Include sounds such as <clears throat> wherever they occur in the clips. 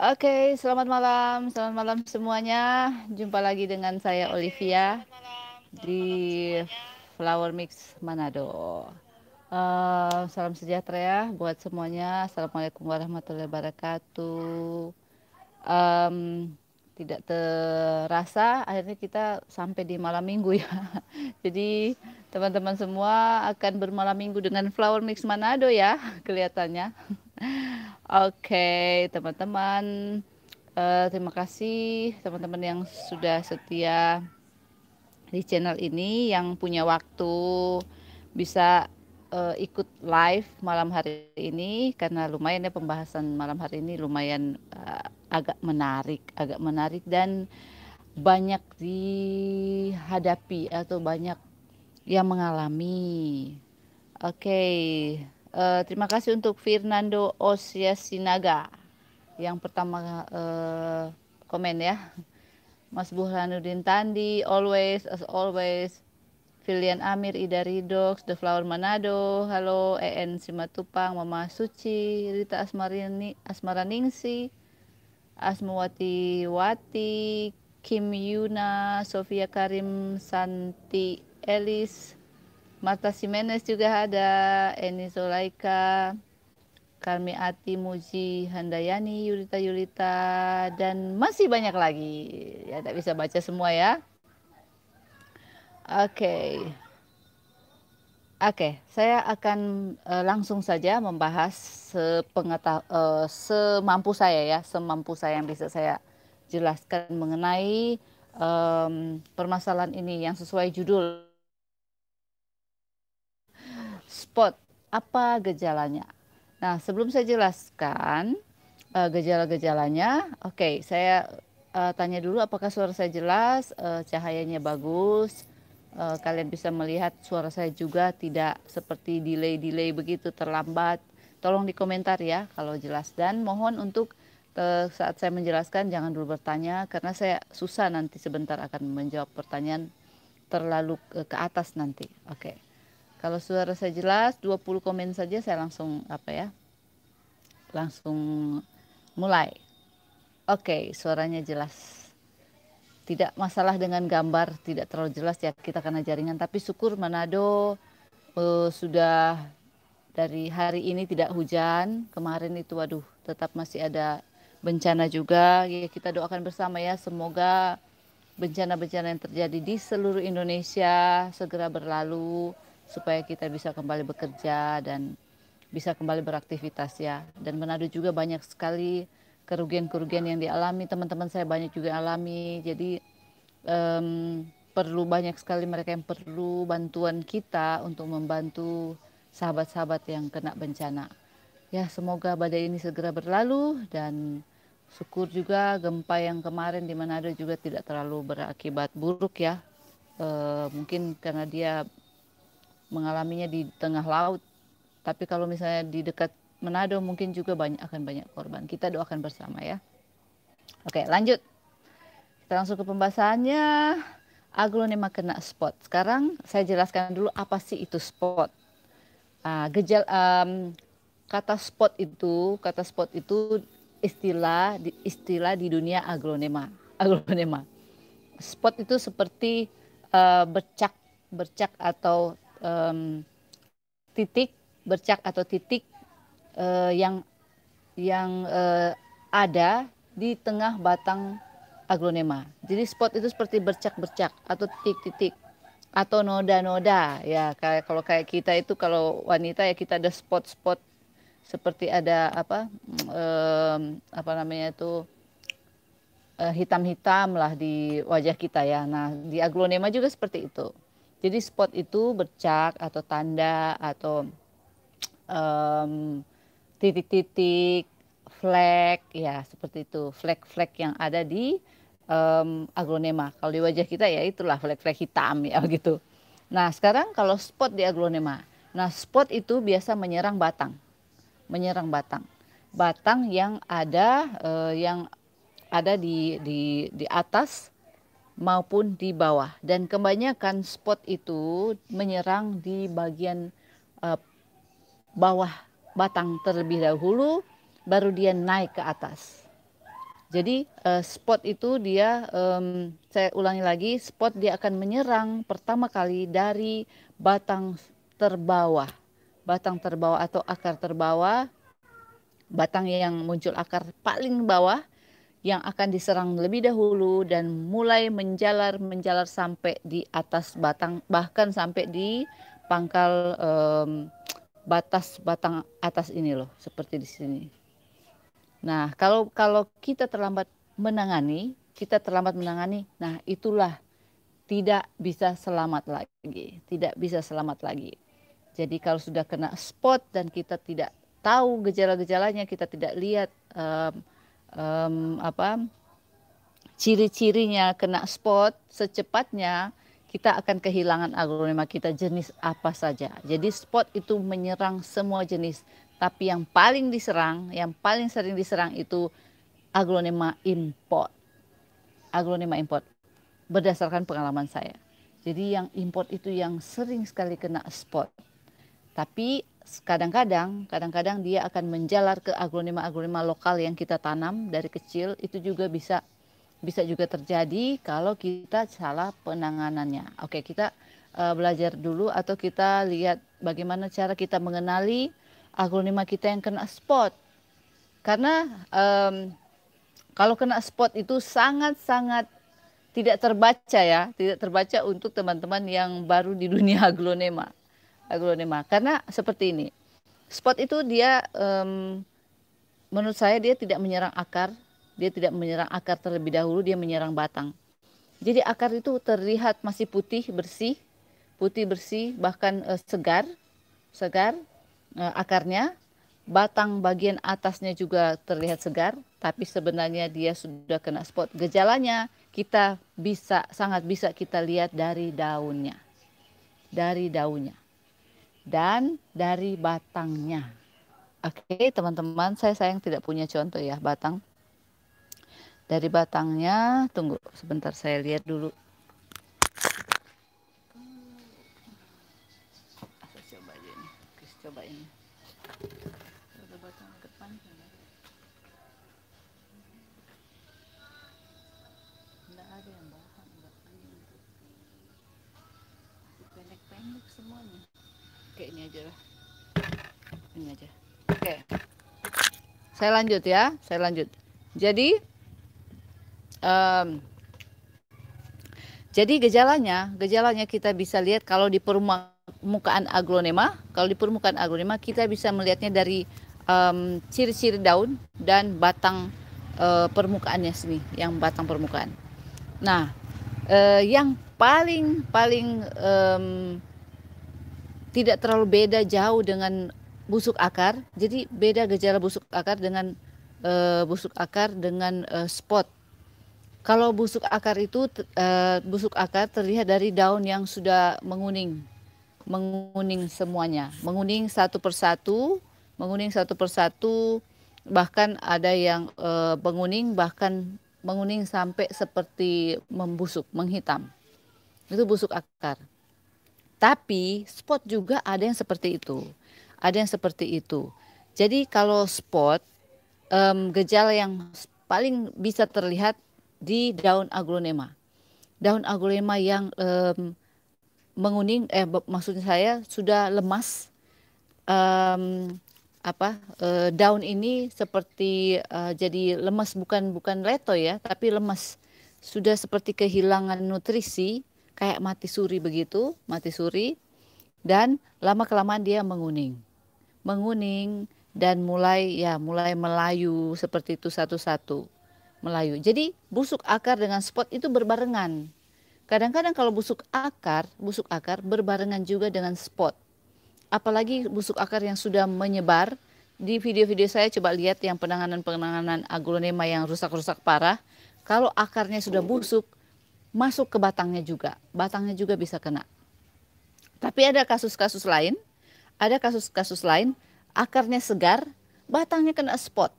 Oke, selamat malam, selamat malam semuanya. Jumpa lagi dengan saya Olivia di Flower Mix Manado. Uh, salam sejahtera ya buat semuanya. Assalamualaikum warahmatullahi wabarakatuh. Um, tidak terasa akhirnya kita sampai di malam minggu ya. <laughs> Jadi teman-teman semua akan bermalam minggu dengan Flower Mix Manado ya <laughs> kelihatannya. Oke, teman-teman. Uh, terima kasih teman-teman yang sudah setia di channel ini yang punya waktu bisa uh, ikut live malam hari ini karena lumayan ya pembahasan malam hari ini lumayan uh, agak menarik, agak menarik dan banyak dihadapi atau banyak yang mengalami. Oke. Okay. Uh, terima kasih untuk Fernando Osia Sinaga yang pertama uh, komen ya. Mas Burhanuddin Tandi, always as always. Filian Amir, Ida Ridox, The Flower Manado, halo EN Simatupang, Mama Suci, Rita Asmarini, Asmaraningsi, Asmawati Wati, Kim Yuna, Sofia Karim, Santi Elis, Marta Simenes juga ada, Eni Zolaika, Ati, Muji Handayani, Yurita Yulita, dan masih banyak lagi. Ya, tak bisa baca semua ya. Oke. Okay. Oke, okay, saya akan uh, langsung saja membahas sepengetah, eh, uh, semampu saya ya, semampu saya yang bisa saya jelaskan mengenai um, permasalahan ini yang sesuai judul spot. Apa gejalanya? Nah, sebelum saya jelaskan uh, gejala-gejalanya, oke, okay, saya uh, tanya dulu apakah suara saya jelas, uh, cahayanya bagus, uh, kalian bisa melihat suara saya juga tidak seperti delay-delay begitu terlambat. Tolong di komentar ya kalau jelas dan mohon untuk uh, saat saya menjelaskan jangan dulu bertanya karena saya susah nanti sebentar akan menjawab pertanyaan terlalu ke, ke atas nanti. Oke. Okay. Kalau suara saya jelas, 20 komen saja saya langsung apa ya? Langsung mulai. Oke, okay, suaranya jelas. Tidak masalah dengan gambar, tidak terlalu jelas ya kita karena jaringan, tapi syukur Manado uh, sudah dari hari ini tidak hujan. Kemarin itu waduh, tetap masih ada bencana juga. Ya kita doakan bersama ya, semoga bencana-bencana yang terjadi di seluruh Indonesia segera berlalu supaya kita bisa kembali bekerja dan bisa kembali beraktivitas ya. Dan Manado juga banyak sekali kerugian-kerugian yang dialami teman-teman saya banyak juga alami. Jadi um, perlu banyak sekali mereka yang perlu bantuan kita untuk membantu sahabat-sahabat yang kena bencana. Ya semoga badai ini segera berlalu dan syukur juga gempa yang kemarin di Manado juga tidak terlalu berakibat buruk ya. E, mungkin karena dia mengalaminya di tengah laut. Tapi kalau misalnya di dekat Manado mungkin juga banyak akan banyak korban. Kita doakan bersama ya. Oke, lanjut. Kita langsung ke pembahasannya. Aglonema kena spot. Sekarang saya jelaskan dulu apa sih itu spot. Uh, ah, gejala um, kata spot itu, kata spot itu istilah di, istilah di dunia aglonema. Aglonema. Spot itu seperti uh, bercak bercak atau um, titik bercak atau titik uh, yang yang uh, ada di tengah batang aglonema. Jadi spot itu seperti bercak-bercak atau titik-titik atau noda-noda ya kayak kalau kayak kita itu kalau wanita ya kita ada spot-spot seperti ada apa um, apa namanya itu eh, hitam-hitam lah di wajah kita ya. Nah, di aglonema juga seperti itu. Jadi spot itu bercak atau tanda atau um, titik-titik, flag, ya seperti itu, flag-flag yang ada di um, aglonema. Kalau di wajah kita ya itulah flag-flag hitam ya begitu. <laughs> Nah sekarang kalau spot di aglonema, nah spot itu biasa menyerang batang, menyerang batang, batang yang ada uh, yang ada di di di atas maupun di bawah dan kebanyakan spot itu menyerang di bagian uh, bawah batang terlebih dahulu baru dia naik ke atas. Jadi uh, spot itu dia um, saya ulangi lagi spot dia akan menyerang pertama kali dari batang terbawah. Batang terbawah atau akar terbawah batang yang muncul akar paling bawah yang akan diserang lebih dahulu dan mulai menjalar menjalar sampai di atas batang bahkan sampai di pangkal um, batas batang atas ini loh seperti di sini. Nah, kalau kalau kita terlambat menangani, kita terlambat menangani, nah itulah tidak bisa selamat lagi, tidak bisa selamat lagi. Jadi kalau sudah kena spot dan kita tidak tahu gejala-gejalanya, kita tidak lihat um, um, apa ciri-cirinya kena spot secepatnya kita akan kehilangan aglonema kita jenis apa saja. Jadi spot itu menyerang semua jenis, tapi yang paling diserang, yang paling sering diserang itu aglonema import. Aglonema import berdasarkan pengalaman saya. Jadi yang import itu yang sering sekali kena spot. Tapi kadang-kadang kadang-kadang dia akan menjalar ke aglonema-aglonema lokal yang kita tanam dari kecil itu juga bisa bisa juga terjadi kalau kita salah penanganannya. Oke, kita uh, belajar dulu atau kita lihat bagaimana cara kita mengenali aglonema kita yang kena spot. Karena um, kalau kena spot itu sangat-sangat tidak terbaca ya, tidak terbaca untuk teman-teman yang baru di dunia <laughs> aglonema aglonema karena seperti ini spot itu dia um, menurut saya dia tidak menyerang akar dia tidak menyerang akar terlebih dahulu dia menyerang batang jadi akar itu terlihat masih putih bersih putih bersih bahkan uh, segar segar uh, akarnya batang bagian atasnya juga terlihat segar, tapi sebenarnya dia sudah kena spot. Gejalanya kita bisa sangat bisa kita lihat dari daunnya. Dari daunnya dan dari batangnya. Oke, teman-teman, saya sayang tidak punya contoh ya batang. Dari batangnya, tunggu sebentar saya lihat dulu. ini aja oke saya lanjut ya saya lanjut jadi um, jadi gejalanya gejalanya kita bisa lihat kalau di permukaan aglonema kalau di permukaan aglonema kita bisa melihatnya dari ciri ciri-ciri daun dan batang uh, permukaannya sini yang batang permukaan nah uh, yang paling paling um, tidak terlalu beda jauh dengan busuk akar. Jadi beda gejala busuk akar dengan uh, busuk akar dengan uh, spot. Kalau busuk akar itu uh, busuk akar terlihat dari daun yang sudah menguning, menguning semuanya, menguning satu persatu, menguning satu persatu, bahkan ada yang uh, menguning bahkan menguning sampai seperti membusuk, menghitam. Itu busuk akar. Tapi spot juga ada yang seperti itu. Ada yang seperti itu. Jadi kalau spot um, gejala yang paling bisa terlihat di daun aglonema. Daun aglonema yang um, menguning eh maksud saya sudah lemas. Um, apa uh, daun ini seperti uh, jadi lemas bukan bukan leto ya, tapi lemas sudah seperti kehilangan nutrisi kayak mati suri begitu, mati suri dan lama kelamaan dia menguning menguning dan mulai ya mulai melayu seperti itu satu-satu melayu. Jadi busuk akar dengan spot itu berbarengan. Kadang-kadang kalau busuk akar, busuk akar berbarengan juga dengan spot. Apalagi busuk akar yang sudah menyebar. Di video-video saya coba lihat yang penanganan-penanganan aglonema yang rusak-rusak parah. Kalau akarnya sudah busuk, masuk ke batangnya juga. Batangnya juga bisa kena. Tapi ada kasus-kasus lain ada kasus-kasus lain, akarnya segar, batangnya kena spot.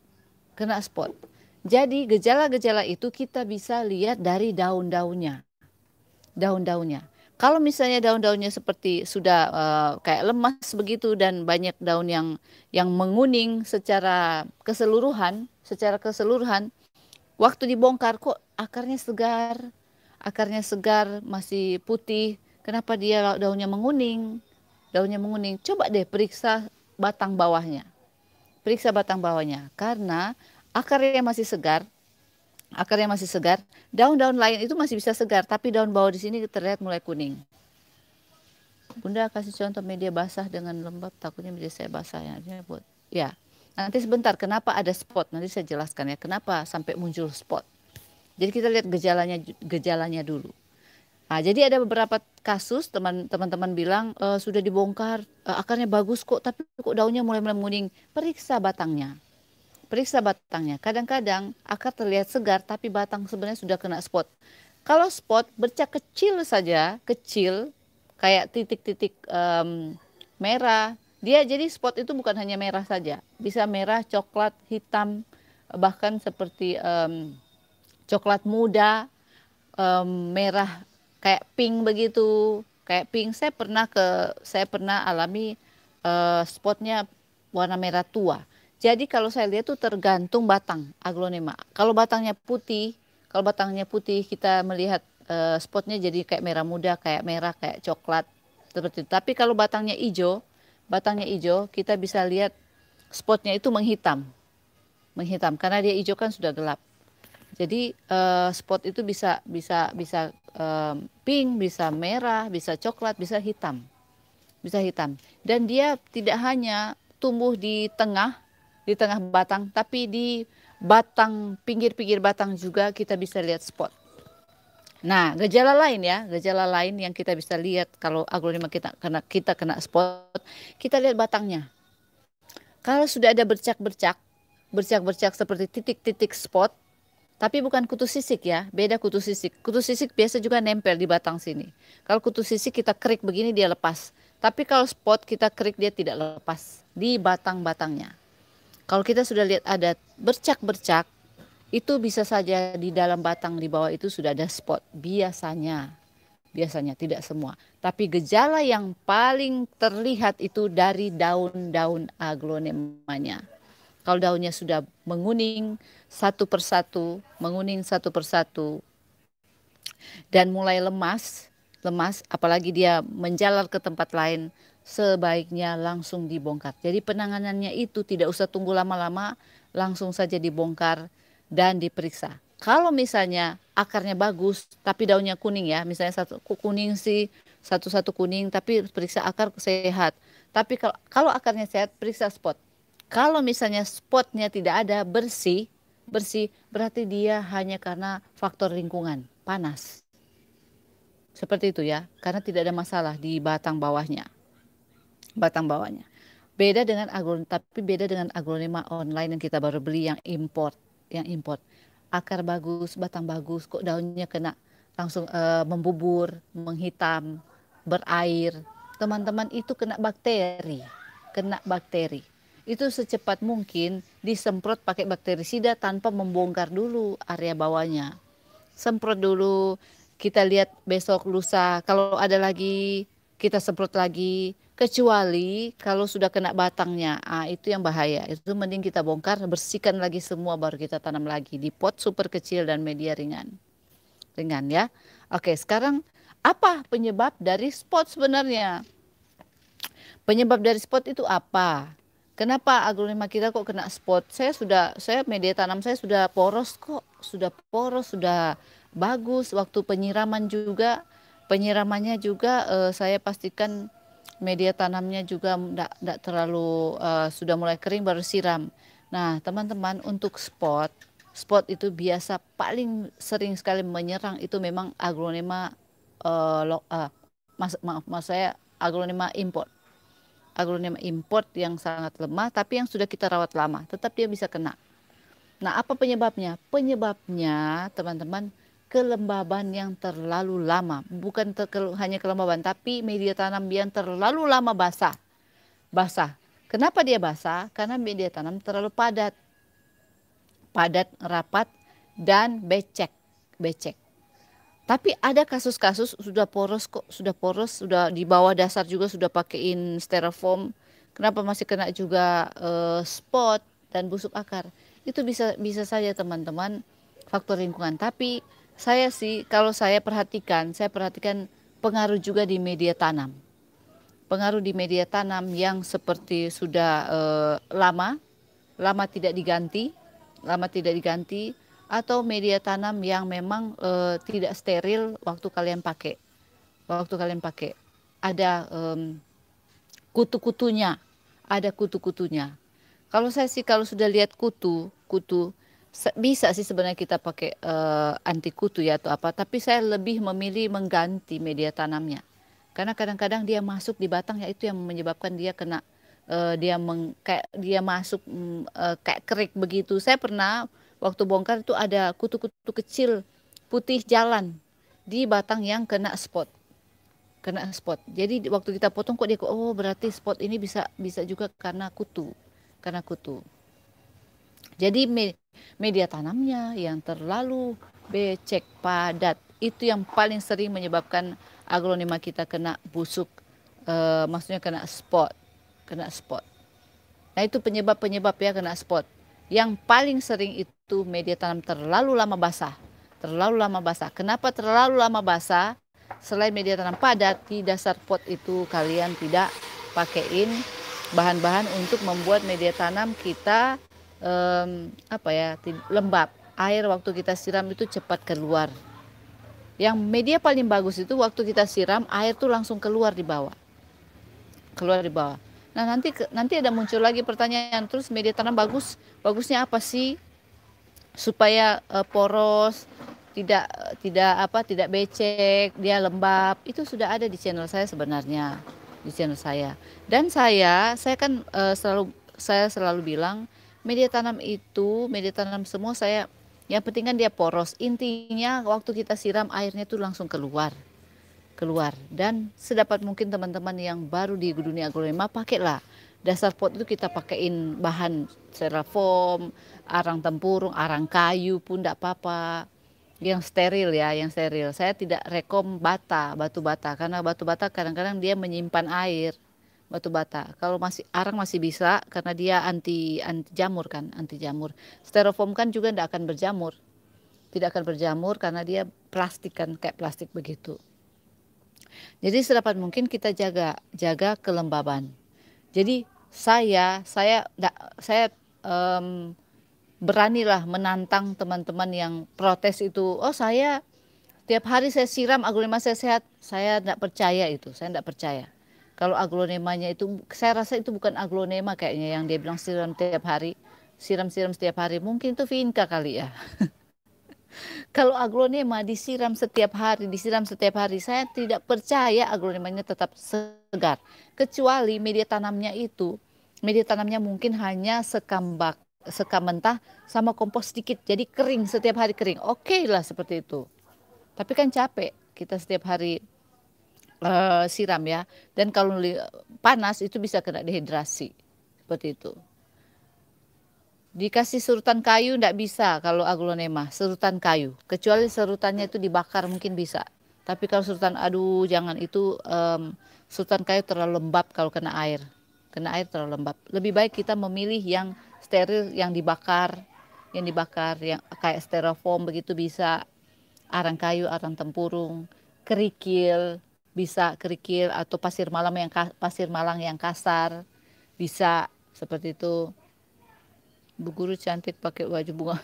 Kena spot. Jadi gejala-gejala itu kita bisa lihat dari daun-daunnya. Daun-daunnya. Kalau misalnya daun-daunnya seperti sudah uh, kayak lemas begitu dan banyak daun yang yang menguning secara keseluruhan, secara keseluruhan, waktu dibongkar kok akarnya segar, akarnya segar masih putih, kenapa dia daunnya menguning? daunnya menguning, coba deh periksa batang bawahnya. Periksa batang bawahnya karena akarnya masih segar, akarnya masih segar, daun-daun lain itu masih bisa segar, tapi daun bawah di sini terlihat mulai kuning. Bunda kasih contoh media basah dengan lembab, takutnya media saya basah ya. buat ya. Nanti sebentar, kenapa ada spot? Nanti saya jelaskan ya, kenapa sampai muncul spot. Jadi kita lihat gejalanya gejalanya dulu. Nah, jadi ada beberapa kasus teman-teman bilang e, sudah dibongkar e, akarnya bagus kok, tapi kok daunnya mulai mulai menguning. Periksa batangnya, periksa batangnya. Kadang-kadang akar terlihat segar, tapi batang sebenarnya sudah kena spot. Kalau spot bercak kecil saja, kecil kayak titik-titik um, merah, dia jadi spot itu bukan hanya merah saja, bisa merah, coklat, hitam, bahkan seperti um, coklat muda, um, merah kayak pink begitu kayak pink saya pernah ke saya pernah alami uh, spotnya warna merah tua jadi kalau saya lihat tuh tergantung batang aglonema kalau batangnya putih kalau batangnya putih kita melihat uh, spotnya jadi kayak merah muda kayak merah kayak coklat seperti itu. tapi kalau batangnya hijau batangnya hijau kita bisa lihat spotnya itu menghitam menghitam karena dia hijau kan sudah gelap jadi uh, spot itu bisa bisa bisa um, pink, bisa merah, bisa coklat, bisa hitam. Bisa hitam. Dan dia tidak hanya tumbuh di tengah, di tengah batang, tapi di batang pinggir-pinggir batang juga kita bisa lihat spot. Nah, gejala lain ya, gejala lain yang kita bisa lihat kalau aglonema kita kena kita kena spot, kita lihat batangnya. Kalau sudah ada bercak-bercak, bercak-bercak seperti titik-titik spot, tapi bukan kutu sisik ya, beda kutu sisik. Kutu sisik biasa juga nempel di batang sini. Kalau kutu sisik kita kerik begini dia lepas. Tapi kalau spot kita kerik dia tidak lepas di batang-batangnya. Kalau kita sudah lihat ada bercak-bercak, itu bisa saja di dalam batang di bawah itu sudah ada spot biasanya. Biasanya tidak semua, tapi gejala yang paling terlihat itu dari daun-daun aglonemanya. Kalau daunnya sudah menguning, satu persatu, menguning satu persatu, dan mulai lemas, lemas, apalagi dia menjalar ke tempat lain, sebaiknya langsung dibongkar. Jadi penanganannya itu tidak usah tunggu lama-lama, langsung saja dibongkar dan diperiksa. Kalau misalnya akarnya bagus, tapi daunnya kuning ya, misalnya satu kuning sih, satu-satu kuning, tapi periksa akar sehat. Tapi kalau, kalau akarnya sehat, periksa spot. Kalau misalnya spotnya tidak ada, bersih, bersih berarti dia hanya karena faktor lingkungan, panas. Seperti itu ya, karena tidak ada masalah di batang bawahnya. Batang bawahnya. Beda dengan agro tapi beda dengan agronema online yang kita baru beli yang import, yang import. Akar bagus, batang bagus, kok daunnya kena langsung uh, membubur, menghitam, berair. Teman-teman itu kena bakteri, kena bakteri itu secepat mungkin disemprot pakai bakterisida tanpa membongkar dulu area bawahnya. Semprot dulu, kita lihat besok lusa kalau ada lagi kita semprot lagi kecuali kalau sudah kena batangnya ah, itu yang bahaya itu mending kita bongkar bersihkan lagi semua baru kita tanam lagi di pot super kecil dan media ringan ringan ya oke sekarang apa penyebab dari spot sebenarnya penyebab dari spot itu apa Kenapa aglonema kita kok kena spot? Saya sudah saya media tanam saya sudah poros kok, sudah poros, sudah bagus waktu penyiraman juga penyiramannya juga uh, saya pastikan media tanamnya juga tidak terlalu uh, sudah mulai kering baru siram. Nah, teman-teman untuk spot, spot itu biasa paling sering sekali menyerang itu memang aglonema uh, lo, uh, mas, maaf maaf saya aglonema import aglonema import yang sangat lemah, tapi yang sudah kita rawat lama, tetap dia bisa kena. Nah, apa penyebabnya? Penyebabnya, teman-teman, kelembaban yang terlalu lama. Bukan ter hanya kelembaban, tapi media tanam yang terlalu lama basah. Basah. Kenapa dia basah? Karena media tanam terlalu padat. Padat, rapat, dan becek. Becek. Tapi ada kasus-kasus sudah poros kok, sudah poros, sudah di bawah dasar juga sudah pakaiin styrofoam. Kenapa masih kena juga uh, spot dan busuk akar? Itu bisa bisa saja teman-teman faktor lingkungan. Tapi saya sih kalau saya perhatikan, saya perhatikan pengaruh juga di media tanam. Pengaruh di media tanam yang seperti sudah uh, lama lama tidak diganti, lama tidak diganti atau media tanam yang memang e, tidak steril waktu kalian pakai. Waktu kalian pakai ada e, kutu-kutunya, ada kutu-kutunya. Kalau saya sih kalau sudah lihat kutu, kutu bisa sih sebenarnya kita pakai uh, anti kutu ya atau apa, tapi saya lebih memilih mengganti media tanamnya. Karena kadang-kadang dia masuk di batang ya itu yang menyebabkan dia kena uh, dia meng, kayak dia masuk um, uh, kayak kerik begitu. Saya pernah Waktu bongkar itu ada kutu-kutu kecil putih jalan di batang yang kena spot. Kena spot. Jadi waktu kita potong kok dia kok oh berarti spot ini bisa bisa juga karena kutu. Karena kutu. Jadi media tanamnya yang terlalu becek padat itu yang paling sering menyebabkan aglonema kita kena busuk e, maksudnya kena spot kena spot nah itu penyebab penyebab ya kena spot yang paling sering itu itu media tanam terlalu lama basah. Terlalu lama basah. Kenapa terlalu lama basah? Selain media tanam padat, di dasar pot itu kalian tidak pakaiin bahan-bahan untuk membuat media tanam kita um, apa ya lembab. Air waktu kita siram itu cepat keluar. Yang media paling bagus itu waktu kita siram air tuh langsung keluar di bawah. Keluar di bawah. Nah nanti nanti ada muncul lagi pertanyaan terus media tanam bagus bagusnya apa sih? supaya uh, poros tidak tidak apa tidak becek dia lembab itu sudah ada di channel saya sebenarnya di channel saya dan saya saya kan uh, selalu saya selalu bilang media tanam itu media tanam semua saya yang penting kan dia poros intinya waktu kita siram airnya itu langsung keluar keluar dan sedapat mungkin teman-teman yang baru di dunia aglonema pakailah dasar pot itu kita pakaiin bahan styrofoam arang tempurung, arang kayu pun tidak apa-apa. Yang steril ya, yang steril. Saya tidak rekom bata, batu bata. Karena batu bata kadang-kadang dia menyimpan air. Batu bata. Kalau masih arang masih bisa karena dia anti, anti jamur kan, anti jamur. Styrofoam kan juga tidak akan berjamur. Tidak akan berjamur karena dia plastik kan, kayak plastik begitu. Jadi sedapat mungkin kita jaga jaga kelembaban. Jadi saya saya saya um, beranilah menantang teman-teman yang protes itu. Oh saya tiap hari saya siram aglonema saya sehat. Saya tidak percaya itu. Saya tidak percaya. Kalau aglonemanya itu, saya rasa itu bukan aglonema kayaknya yang dia bilang siram tiap hari, siram-siram setiap hari. Mungkin itu vinca kali ya. <laughs> Kalau aglonema disiram setiap hari, disiram setiap hari, saya tidak percaya aglonemanya tetap segar. Kecuali media tanamnya itu, media tanamnya mungkin hanya sekambak sekam mentah sama kompos sedikit jadi kering setiap hari kering oke okay lah seperti itu tapi kan capek kita setiap hari uh, siram ya dan kalau panas itu bisa kena dehidrasi seperti itu dikasih serutan kayu tidak bisa kalau aglonema serutan kayu kecuali serutannya itu dibakar mungkin bisa tapi kalau serutan aduh jangan itu um, serutan kayu terlalu lembab kalau kena air kena air terlalu lembab lebih baik kita memilih yang steril yang dibakar, yang dibakar yang kayak styrofoam begitu bisa arang kayu, arang tempurung, kerikil, bisa kerikil atau pasir malam yang pasir malang yang kasar, bisa seperti itu. Bu guru cantik pakai baju bunga.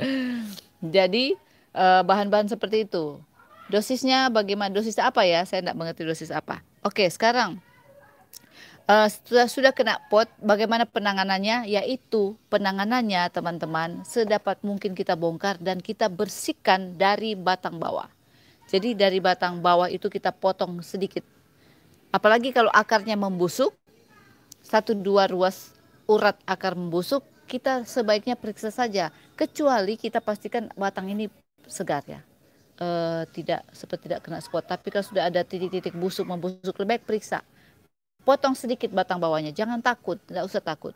<laughs> Jadi eh, bahan-bahan seperti itu. Dosisnya bagaimana? Dosis apa ya? Saya tidak mengerti dosis apa. Oke, sekarang uh, eh, sudah sudah kena pot, bagaimana penanganannya? Yaitu penanganannya teman-teman sedapat mungkin kita bongkar dan kita bersihkan dari batang bawah. Jadi dari batang bawah itu kita potong sedikit. Apalagi kalau akarnya membusuk, satu dua ruas urat akar membusuk, kita sebaiknya periksa saja. Kecuali kita pastikan batang ini segar ya. uh, tidak seperti tidak kena spot. Tapi kalau sudah ada titik-titik busuk membusuk lebih baik periksa potong sedikit batang bawahnya jangan takut tidak usah takut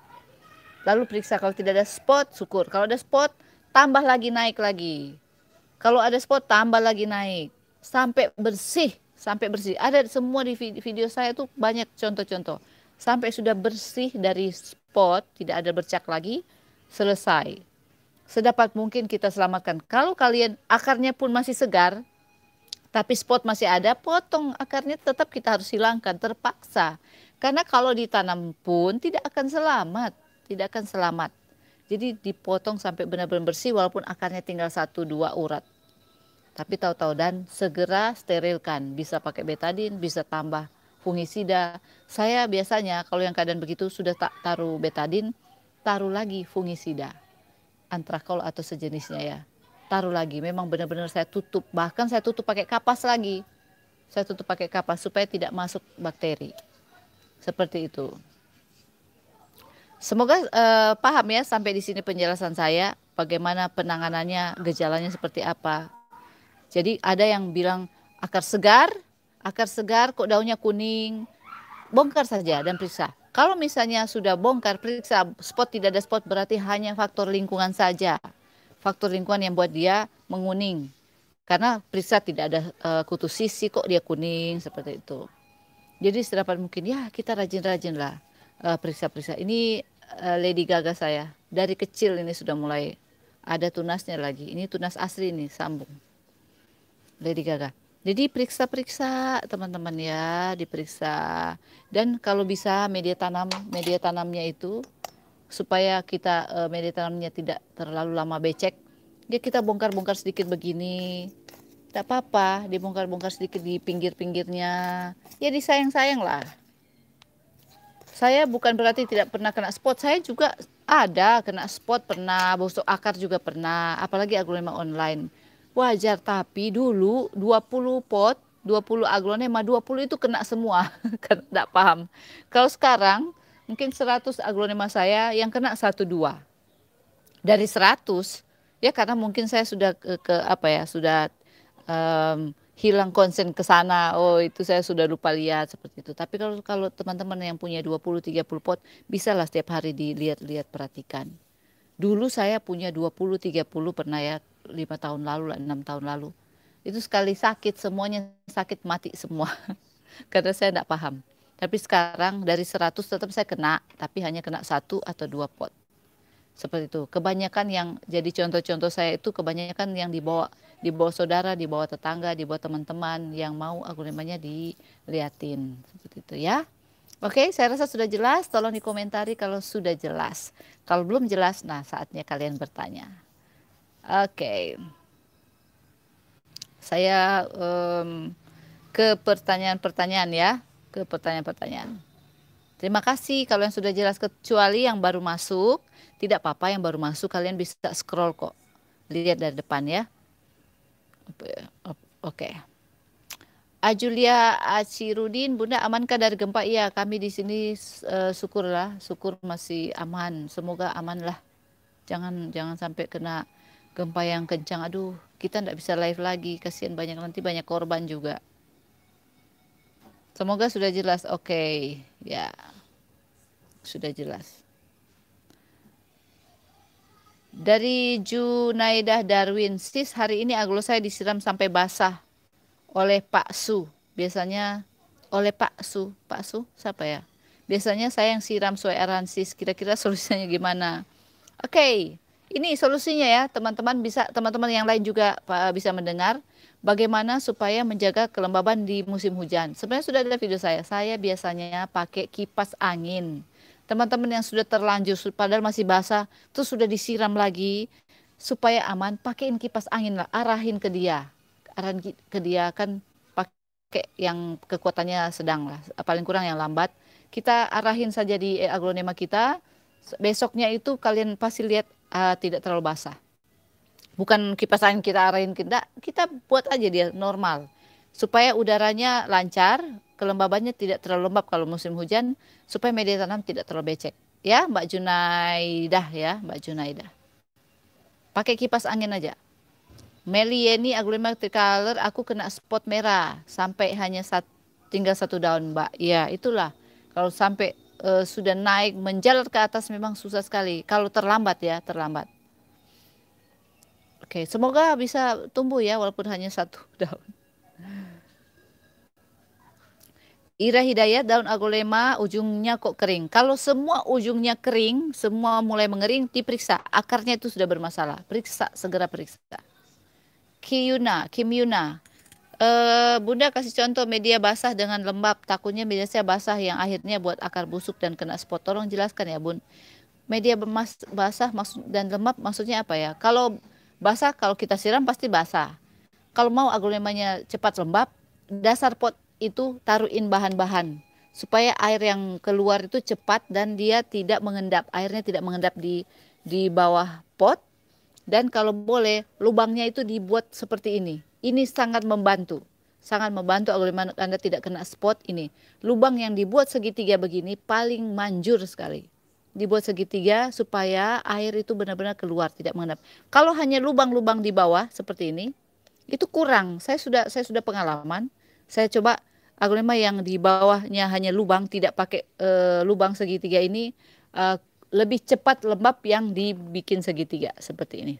lalu periksa kalau tidak ada spot syukur kalau ada spot tambah lagi naik lagi kalau ada spot tambah lagi naik sampai bersih sampai bersih ada semua di video saya tuh banyak contoh-contoh sampai sudah bersih dari spot tidak ada bercak lagi selesai sedapat mungkin kita selamatkan kalau kalian akarnya pun masih segar tapi spot masih ada potong akarnya tetap kita harus hilangkan terpaksa karena kalau ditanam pun tidak akan selamat, tidak akan selamat. Jadi dipotong sampai benar-benar bersih walaupun akarnya tinggal satu dua urat. Tapi tahu-tahu dan segera sterilkan, bisa pakai betadin, bisa tambah fungisida. Saya biasanya kalau yang keadaan begitu sudah tak taruh betadin, taruh lagi fungisida. Antrakol atau sejenisnya ya. Taruh lagi, memang benar-benar saya tutup. Bahkan saya tutup pakai kapas lagi. Saya tutup pakai kapas supaya tidak masuk bakteri. Seperti itu. Semoga uh, paham ya sampai di sini penjelasan saya bagaimana penanganannya, gejalanya seperti apa. Jadi ada yang bilang akar segar, akar segar kok daunnya kuning, bongkar saja dan periksa. Kalau misalnya sudah bongkar, periksa spot tidak ada spot berarti hanya faktor lingkungan saja. Faktor lingkungan yang buat dia menguning. Karena periksa tidak ada uh, kutu sisi kok dia kuning seperti itu. Jadi sedapat mungkin ya kita rajin-rajin lah eh, periksa-periksa. ini uh, Lady Gaga saya dari kecil ini sudah mulai ada tunasnya lagi. Ini tunas asli nih sambung. Lady Gaga. Jadi periksa-periksa teman-teman ya, diperiksa. Dan kalau bisa media tanam, media tanamnya itu supaya kita uh, media tanamnya tidak terlalu lama becek, ya kita bongkar-bongkar sedikit begini, tidak apa-apa dibongkar-bongkar sedikit di pinggir-pinggirnya ya disayang-sayang lah saya bukan berarti tidak pernah kena spot saya juga ada kena spot pernah bosok akar juga pernah apalagi aglonema online wajar tapi dulu 20 pot 20 aglonema 20 itu kena semua <laughs> kan tidak paham kalau sekarang mungkin 100 aglonema saya yang kena satu dua dari 100 ya karena mungkin saya sudah ke, ke apa ya sudah um, hilang konsen ke sana. Oh, itu saya sudah lupa lihat seperti itu. Tapi kalau kalau teman-teman yang punya 20 30 pot, bisalah setiap hari dilihat-lihat perhatikan. Dulu saya punya 20 30 pernah ya 5 tahun lalu, lah 6 tahun lalu. Itu sekali sakit semuanya sakit mati semua. <laughs> Karena saya tidak paham. Tapi sekarang dari 100 tetap saya kena, tapi hanya kena satu atau dua pot. Seperti itu. Kebanyakan yang jadi contoh-contoh saya itu kebanyakan yang dibawa di bawah saudara, di bawah tetangga, di bawah teman-teman yang mau namanya diliatin seperti itu ya. Oke, saya rasa sudah jelas. Tolong dikomentari kalau sudah jelas. Kalau belum jelas, nah saatnya kalian bertanya. Oke, saya um, ke pertanyaan-pertanyaan ya, ke pertanyaan-pertanyaan. Terima kasih kalau yang sudah jelas kecuali yang baru masuk, tidak apa-apa yang baru masuk kalian bisa scroll kok. Lihat dari depan ya. Ya? Oke. Okay. Ah, Ajulia Acirudin, Bunda amankah dari gempa? Iya, kami di sini uh, syukurlah, syukur masih aman. Semoga amanlah. Jangan jangan sampai kena gempa yang kencang. Aduh, kita tidak bisa live lagi. Kasihan banyak nanti banyak korban juga. Semoga sudah jelas. Oke, okay. ya. Sudah jelas. Dari Junaidah Darwin, Sis hari ini aglo saya disiram sampai basah oleh Pak Su. Biasanya oleh Pak Su. Pak Su siapa ya? Biasanya saya yang siram sesuai arahan Sis. Kira-kira solusinya gimana? Oke, okay. ini solusinya ya teman-teman bisa teman-teman yang lain juga eh, bisa mendengar bagaimana supaya menjaga kelembaban di musim hujan. Sebenarnya sudah ada video saya. Saya biasanya pakai kipas angin. Teman-teman yang sudah terlanjur padahal masih basah, terus sudah disiram lagi supaya aman, pakaiin kipas angin lah, arahin ke dia. Arahin ke dia kan pakai yang kekuatannya sedang lah, paling kurang yang lambat. Kita arahin saja di eh, aglonema kita. Besoknya itu kalian pasti lihat uh, tidak terlalu basah bukan kipas angin kita arahin kita kita buat aja dia normal supaya udaranya lancar, kelembabannya tidak terlalu lembab kalau musim hujan, supaya media tanam tidak terlalu becek. Ya, Mbak Junaidah ya, Mbak Junaidah. Pakai kipas angin aja. Meli Yeni Aglonema Tricolor, aku kena spot merah sampai hanya sat, tinggal satu daun, Mbak. Ya, itulah. Kalau sampai e, sudah naik menjalar ke atas memang susah sekali. Kalau terlambat ya, terlambat. Oke, semoga bisa tumbuh ya walaupun hanya satu <laughs> daun. Ira Hidayat, daun agulema ujungnya kok kering. Kalau semua ujungnya kering, semua mulai mengering, diperiksa. Akarnya itu sudah bermasalah. Periksa, segera periksa. Kiyuna, Yuna. E, eh, Bunda kasih contoh media basah dengan lembab. Takutnya media saya basah yang akhirnya buat akar busuk dan kena spot. Tolong jelaskan ya Bun. Media basah dan lembab maksudnya apa ya? Kalau basah, kalau kita siram pasti basah. Kalau mau aglonemanya cepat lembab, dasar pot itu taruhin bahan-bahan supaya air yang keluar itu cepat dan dia tidak mengendap airnya tidak mengendap di di bawah pot dan kalau boleh lubangnya itu dibuat seperti ini ini sangat membantu sangat membantu agar anda tidak kena spot ini lubang yang dibuat segitiga begini paling manjur sekali dibuat segitiga supaya air itu benar-benar keluar tidak mengendap kalau hanya lubang-lubang di bawah seperti ini itu kurang. Saya sudah saya sudah pengalaman. Saya coba aglonema yang di bawahnya hanya lubang tidak pakai uh, lubang segitiga ini uh, lebih cepat lembab yang dibikin segitiga seperti ini.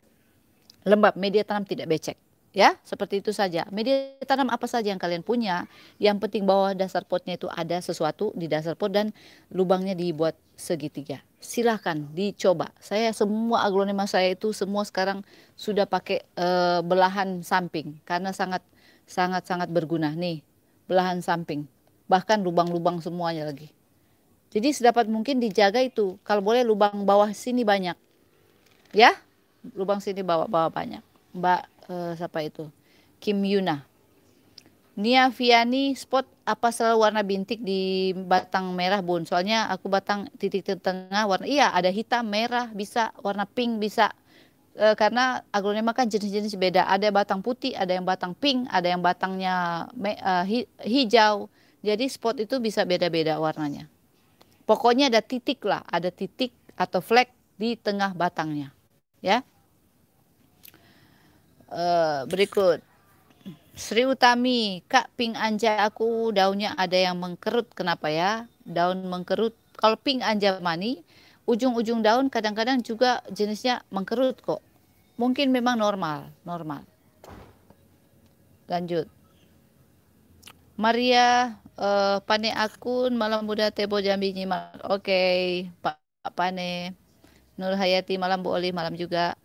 Lembab media tanam tidak becek. Ya, seperti itu saja. Media tanam apa saja yang kalian punya, yang penting bahwa dasar potnya itu ada sesuatu di dasar pot dan lubangnya dibuat segitiga silahkan dicoba. Saya semua aglonema saya itu semua sekarang sudah pakai e, belahan samping karena sangat sangat sangat berguna nih belahan samping bahkan lubang-lubang semuanya lagi. Jadi sedapat mungkin dijaga itu. Kalau boleh lubang bawah sini banyak, ya lubang sini bawah bawah banyak. Mbak e, siapa itu? Kim Yuna. Nia Viani spot apa selalu warna bintik di batang merah bun soalnya aku batang titik tengah warna iya ada hitam merah bisa warna pink bisa e, karena aglonema kan jenis-jenis beda ada batang putih ada yang batang pink ada yang batangnya me, e, hijau jadi spot itu bisa beda-beda warnanya pokoknya ada titik lah ada titik atau flek di tengah batangnya ya e, berikut Sri Utami, Kak ping anja aku daunnya ada yang mengkerut. Kenapa ya? Daun mengkerut. Kalau ping anja mani, ujung-ujung daun kadang-kadang juga jenisnya mengkerut kok. Mungkin memang normal, normal. Lanjut. Maria uh, Pane Akun Malam Muda Tebo Jambi Nyimak. Oke, okay. Pak Pane. Nur Hayati Malam Bu Oli Malam juga.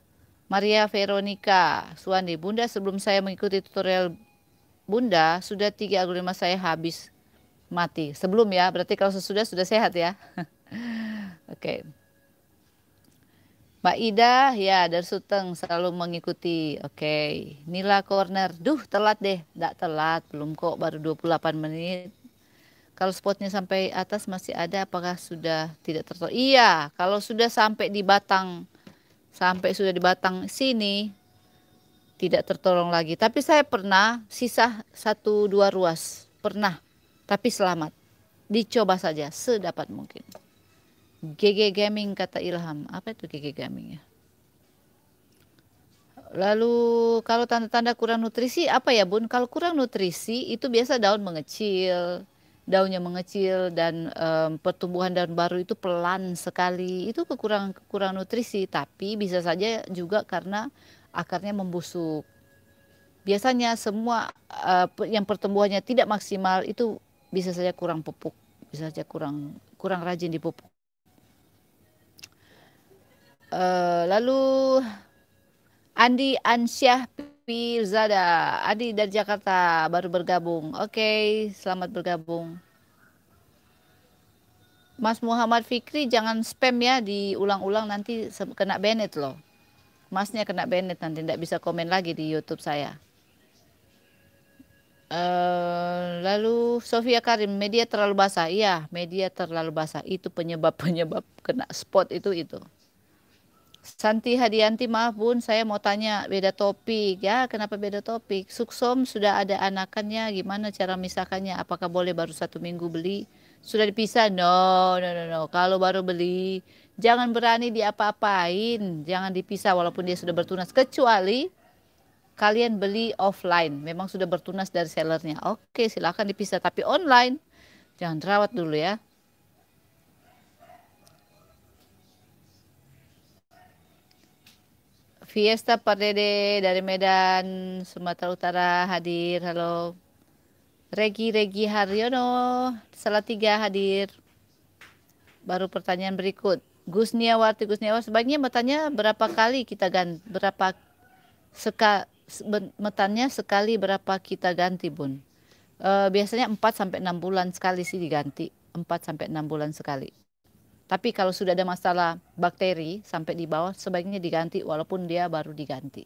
Maria Veronica, Suwandi, Bunda sebelum saya mengikuti tutorial Bunda, sudah tiga aglonema saya habis mati. Sebelum ya, berarti kalau sesudah sudah sehat ya. <laughs> Oke. Okay. Mbak Ida, ya dari Suteng selalu mengikuti. Oke, okay. Nila Corner. Duh, telat deh. Nggak telat, belum kok baru 28 menit. Kalau spotnya sampai atas masih ada, apakah sudah tidak tertolak? Iya, kalau sudah sampai di batang sampai sudah di batang sini tidak tertolong lagi. Tapi saya pernah sisa satu dua ruas, pernah. Tapi selamat. Dicoba saja sedapat mungkin. GG Gaming kata Ilham. Apa itu GG Gaming ya? Lalu kalau tanda-tanda kurang nutrisi apa ya Bun? Kalau kurang nutrisi itu biasa daun mengecil, daunnya mengecil dan um, pertumbuhan daun baru itu pelan sekali. Itu kekurangan kekurangan nutrisi, tapi bisa saja juga karena akarnya membusuk. Biasanya semua uh, yang pertumbuhannya tidak maksimal itu bisa saja kurang pupuk, bisa saja kurang kurang rajin dipupuk. Uh, lalu Andi Ansyah Pirzada, Adi dari Jakarta baru bergabung. Oke, okay, selamat bergabung. Mas Muhammad Fikri jangan spam ya diulang-ulang nanti kena banet loh. Masnya kena banet nanti tidak bisa komen lagi di YouTube saya. Uh, lalu Sofia Karim media terlalu basah. Iya, media terlalu basah itu penyebab-penyebab kena spot itu itu. Santi Hadianti, maaf Bun, saya mau tanya beda topik. Ya, kenapa beda topik? Suksom sudah ada anakannya, gimana cara misalkannya? Apakah boleh baru satu minggu beli? Sudah dipisah? No, no, no, no. Kalau baru beli, jangan berani diapa-apain. Jangan dipisah walaupun dia sudah bertunas. Kecuali kalian beli offline. Memang sudah bertunas dari sellernya. Oke, silahkan dipisah. Tapi online, jangan terawat dulu ya. Fiesta Pardede dari Medan, Sumatera Utara hadir. Halo. Regi Regi Haryono, Salatiga hadir. Baru pertanyaan berikut. Gus Niawati, sebaiknya bertanya berapa kali kita ganti berapa seka, metanya sekali berapa kita ganti, Bun? E, biasanya 4 sampai 6 bulan sekali sih diganti. 4 sampai 6 bulan sekali. Tapi kalau sudah ada masalah bakteri sampai di bawah sebaiknya diganti walaupun dia baru diganti.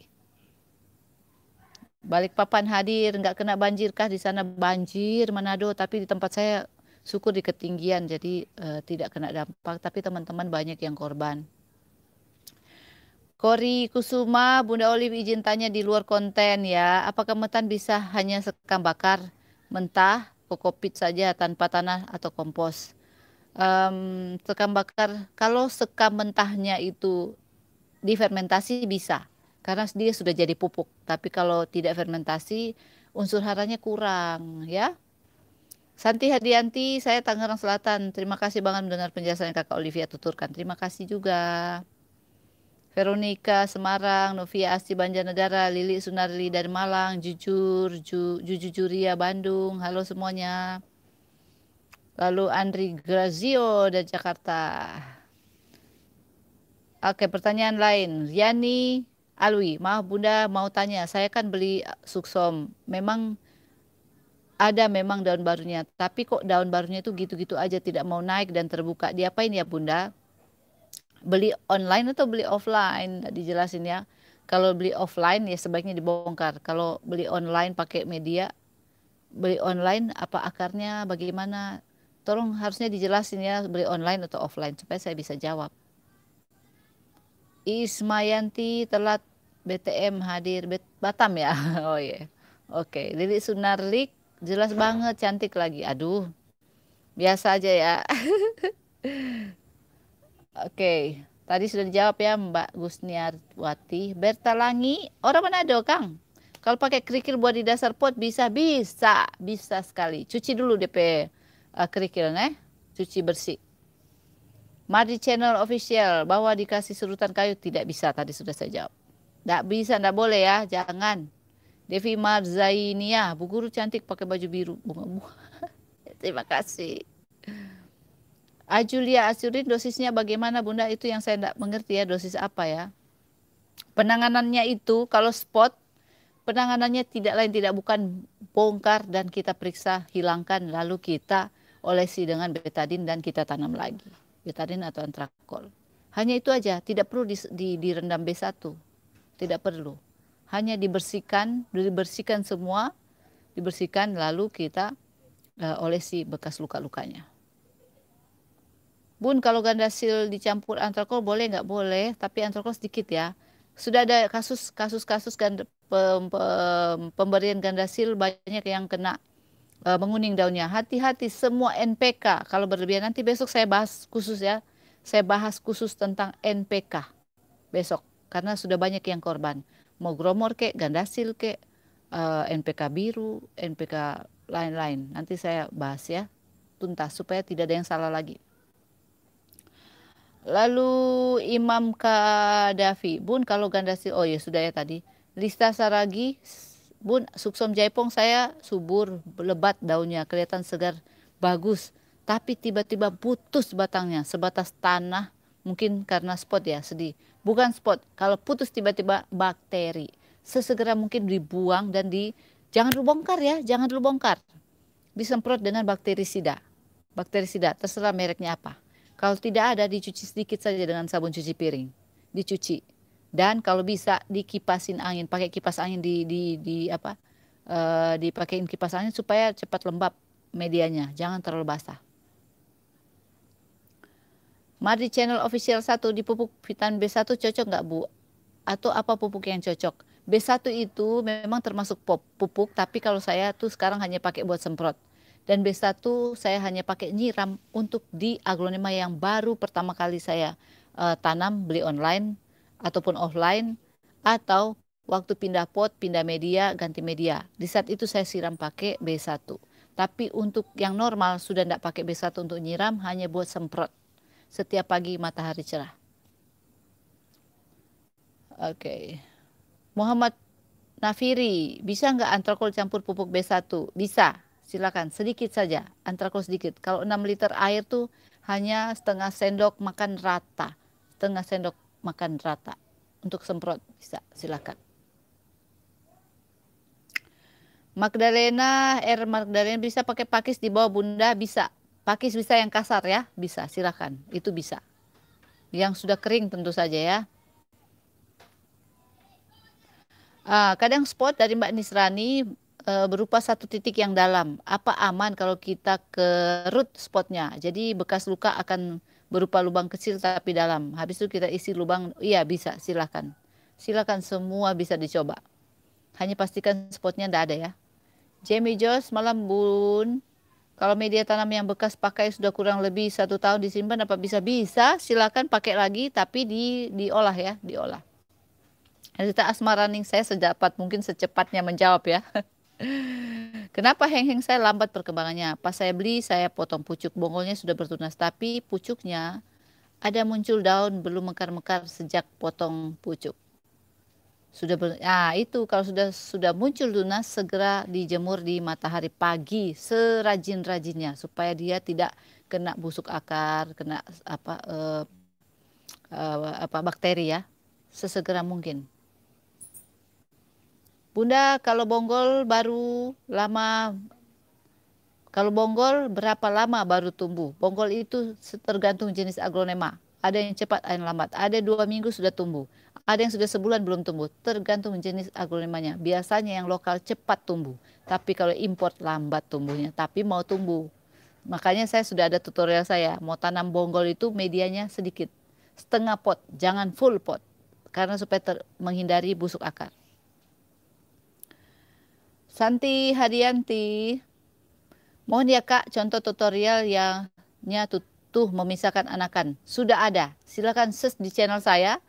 Balik papan hadir, nggak kena banjir kah di sana banjir Manado, tapi di tempat saya syukur di ketinggian jadi uh, tidak kena dampak, tapi teman-teman banyak yang korban. Kori Kusuma, Bunda Olive izin tanya di luar konten ya, apakah metan bisa hanya sekam bakar mentah, kokopit saja tanpa tanah atau kompos? um, sekam bakar kalau sekam mentahnya itu difermentasi bisa karena dia sudah jadi pupuk tapi kalau tidak fermentasi unsur haranya kurang ya Santi Hadianti saya Tangerang Selatan terima kasih banget mendengar penjelasan kakak Olivia tuturkan terima kasih juga Veronica Semarang, Novia Asti Banjarnegara, Lili Sunarli dari Malang, Jujur, Ju, Jujuria Bandung. Halo semuanya. Lalu Andri Grazio dari Jakarta. Oke, pertanyaan lain. Yani Alwi, maaf Bunda mau tanya, saya kan beli suksom. Memang ada memang daun barunya, tapi kok daun barunya itu gitu-gitu aja tidak mau naik dan terbuka. Diapain ya Bunda? Beli online atau beli offline? Dijelasin ya. Kalau beli offline ya sebaiknya dibongkar. Kalau beli online pakai media, beli online apa akarnya bagaimana? Tolong harusnya dijelasin ya beli online atau offline supaya saya bisa jawab. Ismayanti telat BTM hadir Batam ya. <laughs> Oh iya. Yeah. Oke, okay. Lili Sunarlik jelas banget cantik lagi. Aduh. Biasa aja ya. <laughs> Oke. Okay. Tadi sudah dijawab ya Mbak Gusniarwati. Bertalangi, orang Manado Kang. Kalau pakai kerikil buat di dasar pot bisa, bisa, bisa sekali. Cuci dulu DP uh, kerikil ne eh? cuci bersih Madi channel official bahwa dikasih serutan kayu tidak bisa tadi sudah saya jawab. Tidak bisa, tidak boleh ya, jangan. Devi Marzainia, Bu Guru cantik pakai baju biru, bunga-bunga. <laughs> Terima kasih. Ajulia ah, Asyurin dosisnya bagaimana Bunda itu yang saya tidak mengerti ya dosis apa ya. Penanganannya itu kalau spot penanganannya tidak lain tidak bukan bongkar dan kita periksa hilangkan lalu kita olesi dengan betadin dan kita tanam lagi. Betadin atau antrakol. Hanya itu aja, tidak perlu di, di, direndam B1. Tidak perlu. Hanya dibersihkan, dibersihkan semua, dibersihkan lalu kita uh, eh, olesi bekas luka-lukanya. Bun, kalau gandasil dicampur antrakol boleh nggak boleh, tapi antrakol sedikit ya. Sudah ada kasus-kasus-kasus ganda, pem, pem, pemberian gandasil banyak yang kena uh, menguning daunnya. Hati-hati semua NPK kalau berlebihan. Nanti besok saya bahas khusus ya. Saya bahas khusus tentang NPK besok karena sudah banyak yang korban. Mau gromor ke, gandasil ke, uh, eh, NPK biru, NPK lain-lain. Nanti saya bahas ya tuntas supaya tidak ada yang salah lagi. Lalu Imam Kadafi, Bun kalau gandasil, oh ya sudah ya tadi. Lista Saragi Bun, suksom jaipong saya subur, lebat daunnya, kelihatan segar, bagus. Tapi tiba-tiba putus batangnya sebatas tanah, mungkin karena spot ya, sedih. Bukan spot, kalau putus tiba-tiba bakteri. Sesegera mungkin dibuang dan di jangan dulu bongkar ya, jangan dulu bongkar. Disemprot dengan bakterisida. Bakterisida, terserah mereknya apa. Kalau tidak ada dicuci sedikit saja dengan sabun cuci piring. Dicuci dan kalau bisa dikipasin angin pakai kipas angin di di di apa uh, dipakein kipas angin supaya cepat lembab medianya jangan terlalu basah Mari channel official 1 di pupuk vitamin B1 cocok nggak Bu? Atau apa pupuk yang cocok? B1 itu memang termasuk pop, pupuk, tapi kalau saya tuh sekarang hanya pakai buat semprot. Dan B1 saya hanya pakai nyiram untuk di aglonema yang baru pertama kali saya uh, tanam beli online ataupun offline atau waktu pindah pot, pindah media, ganti media. Di saat itu saya siram pakai B1. Tapi untuk yang normal sudah tidak pakai B1 untuk nyiram, hanya buat semprot. Setiap pagi matahari cerah. Oke. Okay. Muhammad Nafiri, bisa nggak antrakol campur pupuk B1? Bisa, silakan sedikit saja, antrakol sedikit. Kalau 6 liter air tuh hanya setengah sendok makan rata, setengah sendok makan rata. Untuk semprot bisa, silakan. Magdalena, R Magdalena bisa pakai pakis di bawah bunda bisa. Pakis bisa yang kasar ya, bisa, silakan. Itu bisa. Yang sudah kering tentu saja ya. Uh, kadang spot dari Mbak Nisrani eh, berupa satu titik yang dalam. Apa aman kalau kita kerut spotnya? Jadi bekas luka akan berupa lubang kecil tapi dalam. Habis itu kita isi lubang, iya bisa, silakan. Silakan semua bisa dicoba. Hanya pastikan spotnya tidak ada ya. Jamie Jones, malam bun. Kalau media tanam yang bekas pakai sudah kurang lebih satu tahun disimpan, apa bisa? Bisa, silakan pakai lagi, tapi di diolah ya, diolah. asma running saya sedapat mungkin secepatnya menjawab ya. <laughs> Kenapa heng-heng saya lambat perkembangannya? Pas saya beli, saya potong pucuk bonggolnya sudah bertunas, tapi pucuknya ada muncul daun belum mekar-mekar sejak potong pucuk. Sudah ber, nah itu kalau sudah sudah muncul tunas segera dijemur di matahari pagi serajin-rajinnya supaya dia tidak kena busuk akar, kena apa uh, eh, apa bakteri ya sesegera mungkin. Bunda, kalau bonggol baru lama kalau bonggol berapa lama baru tumbuh? Bonggol itu tergantung jenis aglonema. Ada yang cepat, ada yang lambat. Ada dua minggu sudah tumbuh. Ada yang sudah sebulan belum tumbuh. Tergantung jenis aglonemanya. Biasanya yang lokal cepat tumbuh. Tapi kalau import lambat tumbuhnya. Tapi mau tumbuh. Makanya saya sudah ada tutorial saya. Mau tanam bonggol itu medianya sedikit. Setengah pot, jangan full pot. Karena supaya menghindari busuk akar. Santi Haryanti, mohon ya Kak contoh tutorial yangnya tutuh memisahkan anakan. Sudah ada, silahkan search di channel saya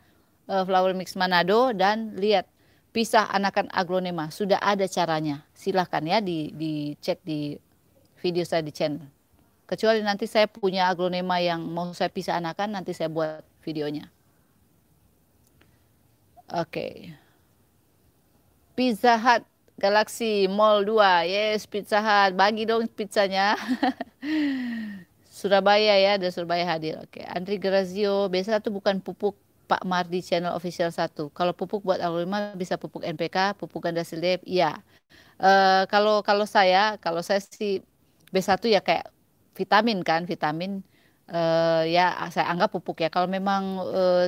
eh, Flower Mix Manado dan lihat pisah anakan aglonema. Sudah ada caranya, silahkan ya di cek di video saya di channel. Kecuali nanti saya punya aglonema yang mau saya pisah anakan, nanti saya buat videonya. Oke. Okay. Pizza Hut Galaxy Mall 2. Yes, Pizza Hut. Bagi dong pizzanya. <laughs> Surabaya ya, ada Surabaya hadir. Oke, Andri Grazio, biasa itu bukan pupuk Pak Mardi channel official 1. Kalau pupuk buat Alulima bisa pupuk NPK, pupuk ganda silip, iya. Uh, kalau kalau saya, kalau saya sih B1 ya kayak vitamin kan, vitamin uh, ya saya anggap pupuk ya. Kalau memang uh,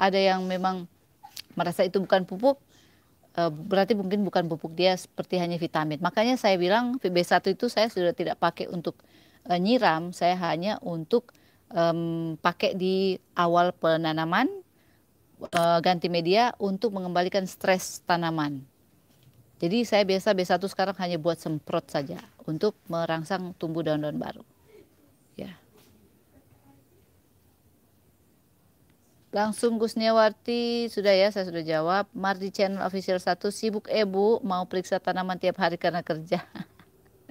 ada yang memang merasa itu bukan pupuk, Eh, berarti mungkin bukan pupuk dia seperti hanya vitamin. Makanya saya bilang B1 itu saya sudah tidak pakai untuk uh, nyiram, saya hanya untuk um, pakai di awal penanaman uh, ganti media untuk mengembalikan stres tanaman. Jadi saya biasa B1 sekarang hanya buat semprot saja untuk merangsang tumbuh daun-daun baru. Ya. Langsung Gusniawati, sudah ya saya sudah jawab. Mardi Channel Official 1, sibuk Ebu, eh, mau periksa tanaman tiap hari karena kerja.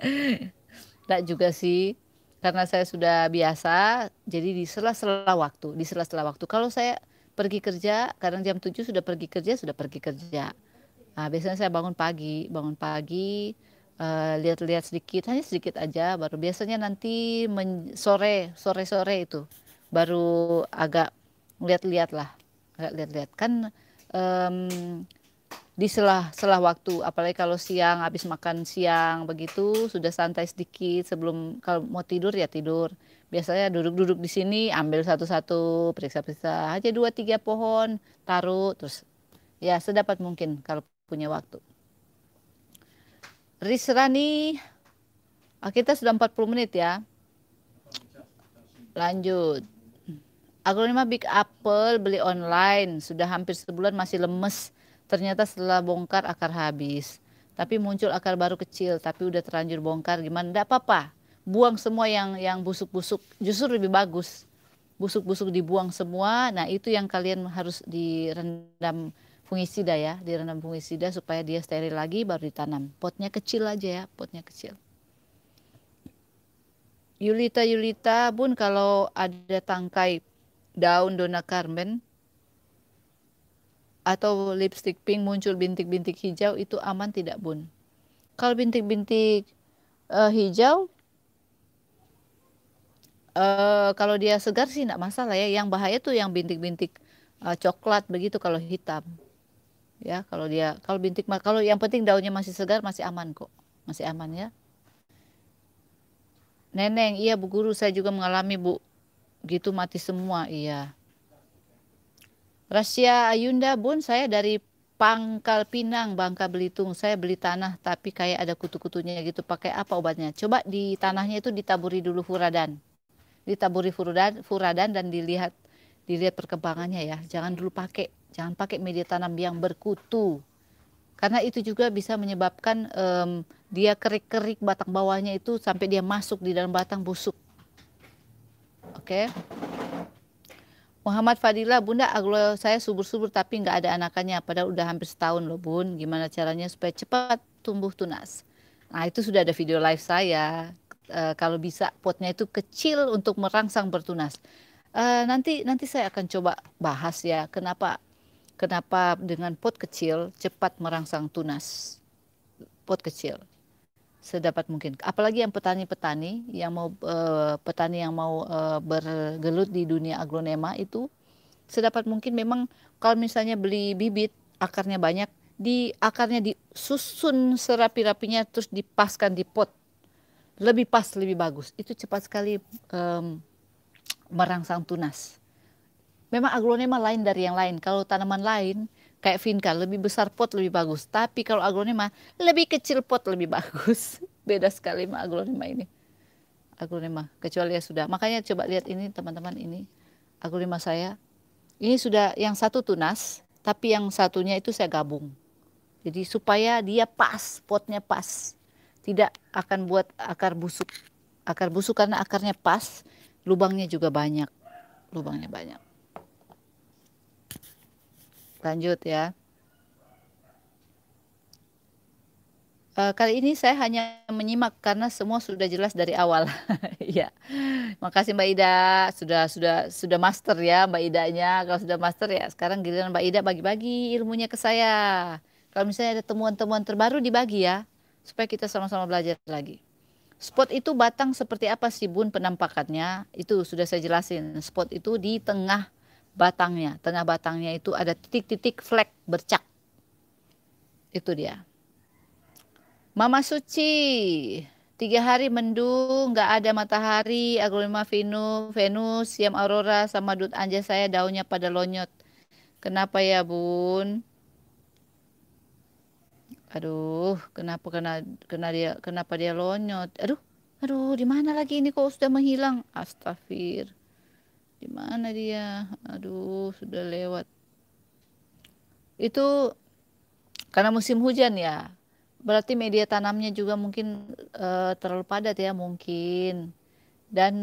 Tidak <laughs> juga sih, karena saya sudah biasa, jadi di sela-sela waktu, di sela-sela waktu. Kalau saya pergi kerja, kadang jam 7 sudah pergi kerja, sudah pergi kerja. Nah, biasanya saya bangun pagi, bangun pagi, lihat eh, lihat-lihat sedikit, hanya sedikit aja, baru biasanya nanti men- sore, sore-sore itu, baru agak lihat-lihat lah lihat-lihat kan um, di selah-selah waktu apalagi kalau siang habis makan siang begitu sudah santai sedikit sebelum kalau mau tidur ya tidur biasanya duduk-duduk di sini ambil satu-satu periksa-periksa aja dua tiga pohon taruh terus ya sedapat mungkin kalau punya waktu Risrani ah, kita sudah 40 menit ya lanjut Aglonema Big Apple beli online, sudah hampir sebulan masih lemes. Ternyata setelah bongkar akar habis. Tapi muncul akar baru kecil, tapi udah terlanjur bongkar gimana? tidak apa-apa. Buang semua yang yang busuk-busuk, justru lebih bagus. Busuk-busuk dibuang semua. Nah, itu yang kalian harus direndam fungisida ya, direndam fungisida supaya dia steril lagi baru ditanam. Potnya kecil aja ya, potnya kecil. Yulita Yulita Bun kalau ada tangkai daun dona Carmen atau lipstick pink muncul bintik-bintik hijau itu aman tidak bun? Kalau bintik-bintik uh, hijau, uh, kalau dia segar sih tidak masalah ya. Yang bahaya tuh yang bintik-bintik uh, coklat begitu kalau hitam. Ya kalau dia kalau bintik kalau yang penting daunnya masih segar masih aman kok, masih aman ya. Neneng, iya bu guru saya juga mengalami bu gitu mati semua iya Rasya Ayunda Bun saya dari Pangkal Pinang Bangka Belitung saya beli tanah tapi kayak ada kutu-kutunya gitu pakai apa obatnya coba di tanahnya itu ditaburi dulu furadan ditaburi furadan furadan dan dilihat dilihat perkembangannya ya jangan dulu pakai jangan pakai media tanam yang berkutu karena itu juga bisa menyebabkan um, dia kerik-kerik batang bawahnya itu sampai dia masuk di dalam batang busuk Oke. Muhammad Fadila, Bunda aglo saya subur-subur tapi nggak ada anakannya. Padahal udah hampir setahun loh Bun. Gimana caranya supaya cepat tumbuh tunas? Nah itu sudah ada video live saya. E, kalau bisa potnya itu kecil untuk merangsang bertunas. E, nanti nanti saya akan coba bahas ya kenapa kenapa dengan pot kecil cepat merangsang tunas pot kecil sedapat mungkin. Apalagi yang petani-petani yang mau uh, petani yang mau uh, bergelut di dunia aglonema itu sedapat mungkin memang kalau misalnya beli bibit akarnya banyak di akarnya disusun serapi-rapinya terus dipaskan di pot lebih pas lebih bagus itu cepat sekali um, merangsang tunas memang aglonema lain dari yang lain kalau tanaman lain kayak Vinka lebih besar pot lebih bagus tapi kalau aglonema lebih kecil pot lebih bagus <laughs> beda sekali sama aglonema ini aglonema kecuali ya sudah makanya coba lihat ini teman-teman ini aglonema saya ini sudah yang satu tunas tapi yang satunya itu saya gabung jadi supaya dia pas potnya pas tidak akan buat akar busuk akar busuk karena akarnya pas lubangnya juga banyak lubangnya banyak Lanjut ya. Eh, kali ini saya hanya menyimak karena semua sudah jelas dari awal. <laughs> ya, makasih Mbak Ida sudah sudah sudah master ya Mbak Idanya. Kalau sudah master ya sekarang giliran Mbak Ida bagi-bagi ilmunya ke saya. Kalau misalnya ada temuan-temuan terbaru dibagi ya supaya kita sama-sama belajar lagi. Spot itu batang seperti apa sih Bun penampakannya? Itu sudah saya jelasin. Spot itu di tengah batangnya, tengah batangnya itu ada titik-titik flek bercak. Itu dia. Mama Suci, tiga hari mendung, gak ada matahari, aglonema venu, Venus, siam aurora, sama dut anja saya daunnya pada lonyot. Kenapa ya bun? Aduh, kenapa kena kena dia kenapa dia lonyot? Aduh, aduh, di mana lagi ini kok sudah menghilang? Astagfir di mana dia aduh sudah lewat itu karena musim hujan ya berarti media tanamnya juga mungkin uh, terlalu padat ya mungkin dan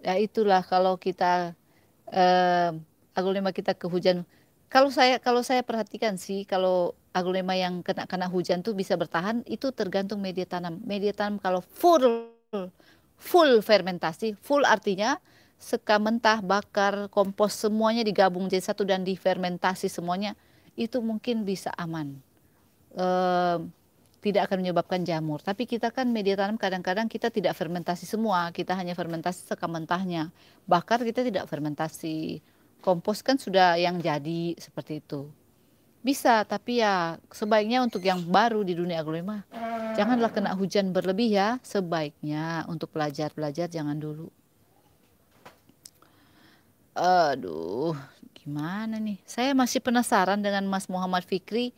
ya itulah kalau kita uh, eh, aglonema kita ke hujan kalau saya kalau saya perhatikan sih kalau agulema yang kena kena hujan tuh bisa bertahan itu tergantung media tanam media tanam kalau full full fermentasi full artinya Sekam mentah, bakar, kompos semuanya digabung jadi satu dan difermentasi semuanya itu mungkin bisa aman. E, tidak akan menyebabkan jamur. Tapi kita kan media tanam kadang-kadang kita tidak fermentasi semua, kita hanya fermentasi sekam mentahnya. Bakar kita tidak fermentasi. Kompos kan sudah yang jadi seperti itu. Bisa, tapi ya sebaiknya untuk yang baru di dunia agronomi janganlah kena hujan berlebih ya, sebaiknya untuk pelajar-pelajar jangan dulu. Aduh, gimana nih? Saya masih penasaran dengan Mas Muhammad Fikri.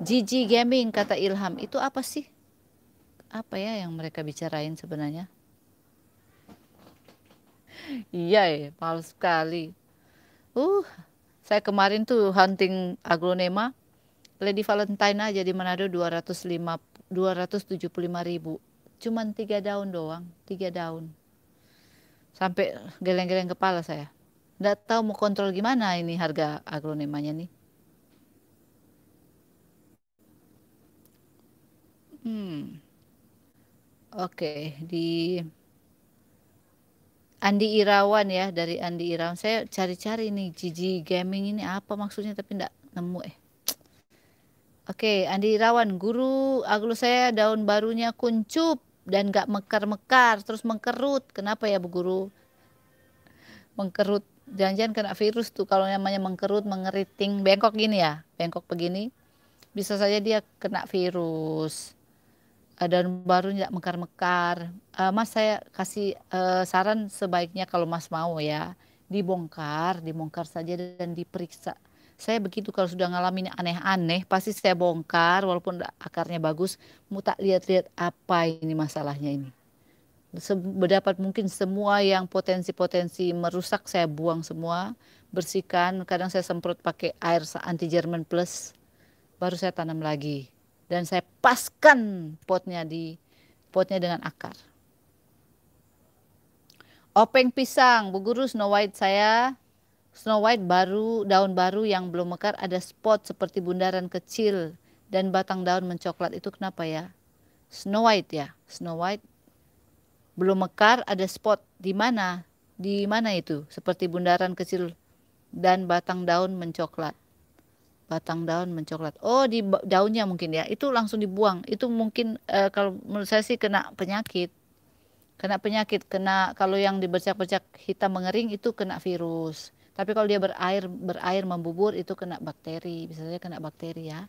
Gigi Gaming kata Ilham, itu apa sih? Apa ya yang mereka bicarain sebenarnya? iya ya, malu sekali. Uh, saya kemarin tuh hunting aglonema Lady Valentine aja di Manado 205 275 ribu. Cuman tiga daun doang, tiga daun. Sampai geleng-geleng kepala saya. Nggak tahu mau kontrol gimana ini harga agronemanya nih. Hmm. Oke, okay. di Andi Irawan ya dari Andi Irawan. Saya cari-cari ini Gigi Gaming ini apa maksudnya tapi enggak nemu eh. Oke, okay, Andi Irawan, guru aglo saya daun barunya kuncup dan gak mekar-mekar, terus mengkerut. Kenapa ya Bu Guru? Mengkerut janjian kena virus tuh kalau namanya mengkerut, mengeriting, bengkok gini ya, bengkok begini, bisa saja dia kena virus eh, dan baru tidak mekar-mekar. Uh, mas saya kasih uh, saran sebaiknya kalau Mas mau ya dibongkar, dibongkar saja dan diperiksa. Saya begitu kalau sudah ngalamin aneh-aneh pasti saya bongkar walaupun akarnya bagus, mau tak lihat-lihat apa ini masalahnya ini berdapat mungkin semua yang potensi-potensi merusak saya buang semua, bersihkan, kadang saya semprot pakai air anti Jerman plus, baru saya tanam lagi. Dan saya paskan potnya di potnya dengan akar. Openg pisang, Bu Guru Snow White saya, Snow White baru, daun baru yang belum mekar ada spot seperti bundaran kecil dan batang daun mencoklat itu kenapa ya? Snow White ya, Snow White belum mekar ada spot di mana di mana itu seperti bundaran kecil dan batang daun mencoklat batang daun mencoklat oh di daunnya mungkin ya itu langsung dibuang itu mungkin e, kalau menurut saya sih kena penyakit kena penyakit kena kalau yang dibercak-bercak hitam mengering itu kena virus tapi kalau dia berair berair membubur itu kena bakteri bisa saja kena bakteri ya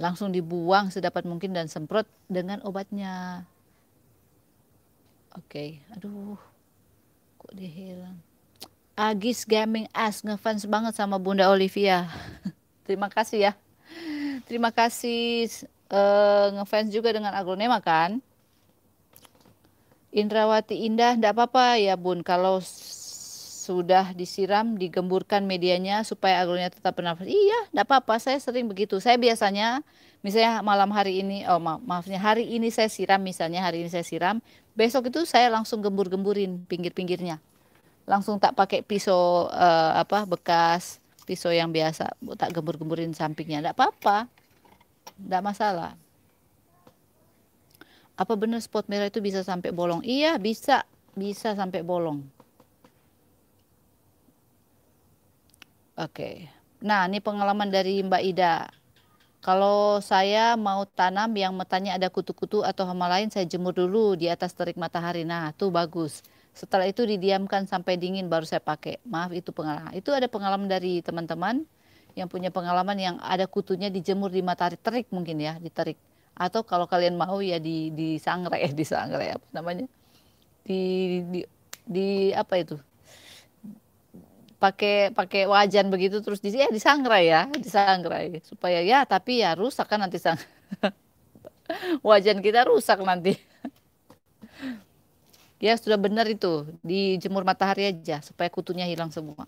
langsung dibuang sedapat mungkin dan semprot dengan obatnya Oke, okay. aduh, kok dia hilang. Agis Gaming As ngefans banget sama Bunda Olivia. <laughs> Terima kasih ya. Terima kasih uh, ngefans juga dengan Aglonema kan. Indrawati Indah, ndak apa-apa ya Bun. Kalau sudah disiram, digemburkan medianya supaya aglonema tetap bernafas. Iya, ndak apa-apa. Saya sering begitu. Saya biasanya misalnya malam hari ini oh ma maafnya hari ini saya siram misalnya hari ini saya siram besok itu saya langsung gembur-gemburin pinggir-pinggirnya langsung tak pakai pisau uh, apa bekas pisau yang biasa tak gembur-gemburin sampingnya tidak apa-apa tidak masalah apa benar spot merah itu bisa sampai bolong iya bisa bisa sampai bolong oke okay. nah ini pengalaman dari Mbak Ida kalau saya mau tanam yang matanya ada kutu-kutu atau hama lain, saya jemur dulu di atas terik matahari. Nah, itu bagus. Setelah itu didiamkan sampai dingin baru saya pakai. Maaf itu pengalaman. Itu ada pengalaman dari teman-teman yang punya pengalaman yang ada kutunya dijemur di matahari terik mungkin ya, terik. Atau kalau kalian mau ya di di sangrai, <laughs> di sangrai apa namanya? Di di, di apa itu? pakai pakai wajan begitu terus di ya disangrai ya disangrai supaya ya tapi ya rusak kan nanti sang <laughs> wajan kita rusak nanti <laughs> ya sudah benar itu dijemur matahari aja supaya kutunya hilang semua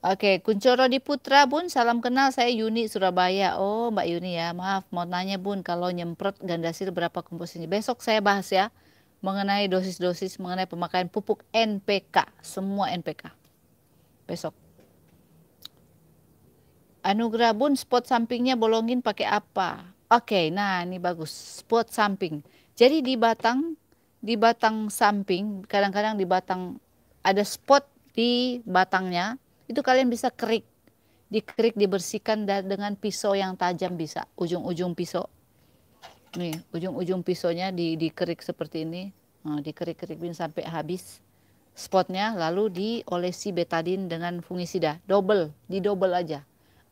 Oke, Kuncoro di Putra Bun, salam kenal saya Yuni Surabaya. Oh, Mbak Yuni ya, maaf mau nanya Bun, kalau nyemprot gandasil berapa komposisinya? Besok saya bahas ya mengenai dosis-dosis mengenai pemakaian pupuk NPK, semua NPK. Besok. Anugerah Bun spot sampingnya bolongin pakai apa? Oke, okay, nah ini bagus. Spot samping. Jadi di batang di batang samping, kadang-kadang di batang ada spot di batangnya, itu kalian bisa kerik. Dikerik dibersihkan dengan pisau yang tajam bisa, ujung-ujung pisau nih ujung-ujung pisaunya di dikerik seperti ini nah, dikerik-kerikin sampai habis spotnya lalu diolesi betadin dengan fungisida double di double aja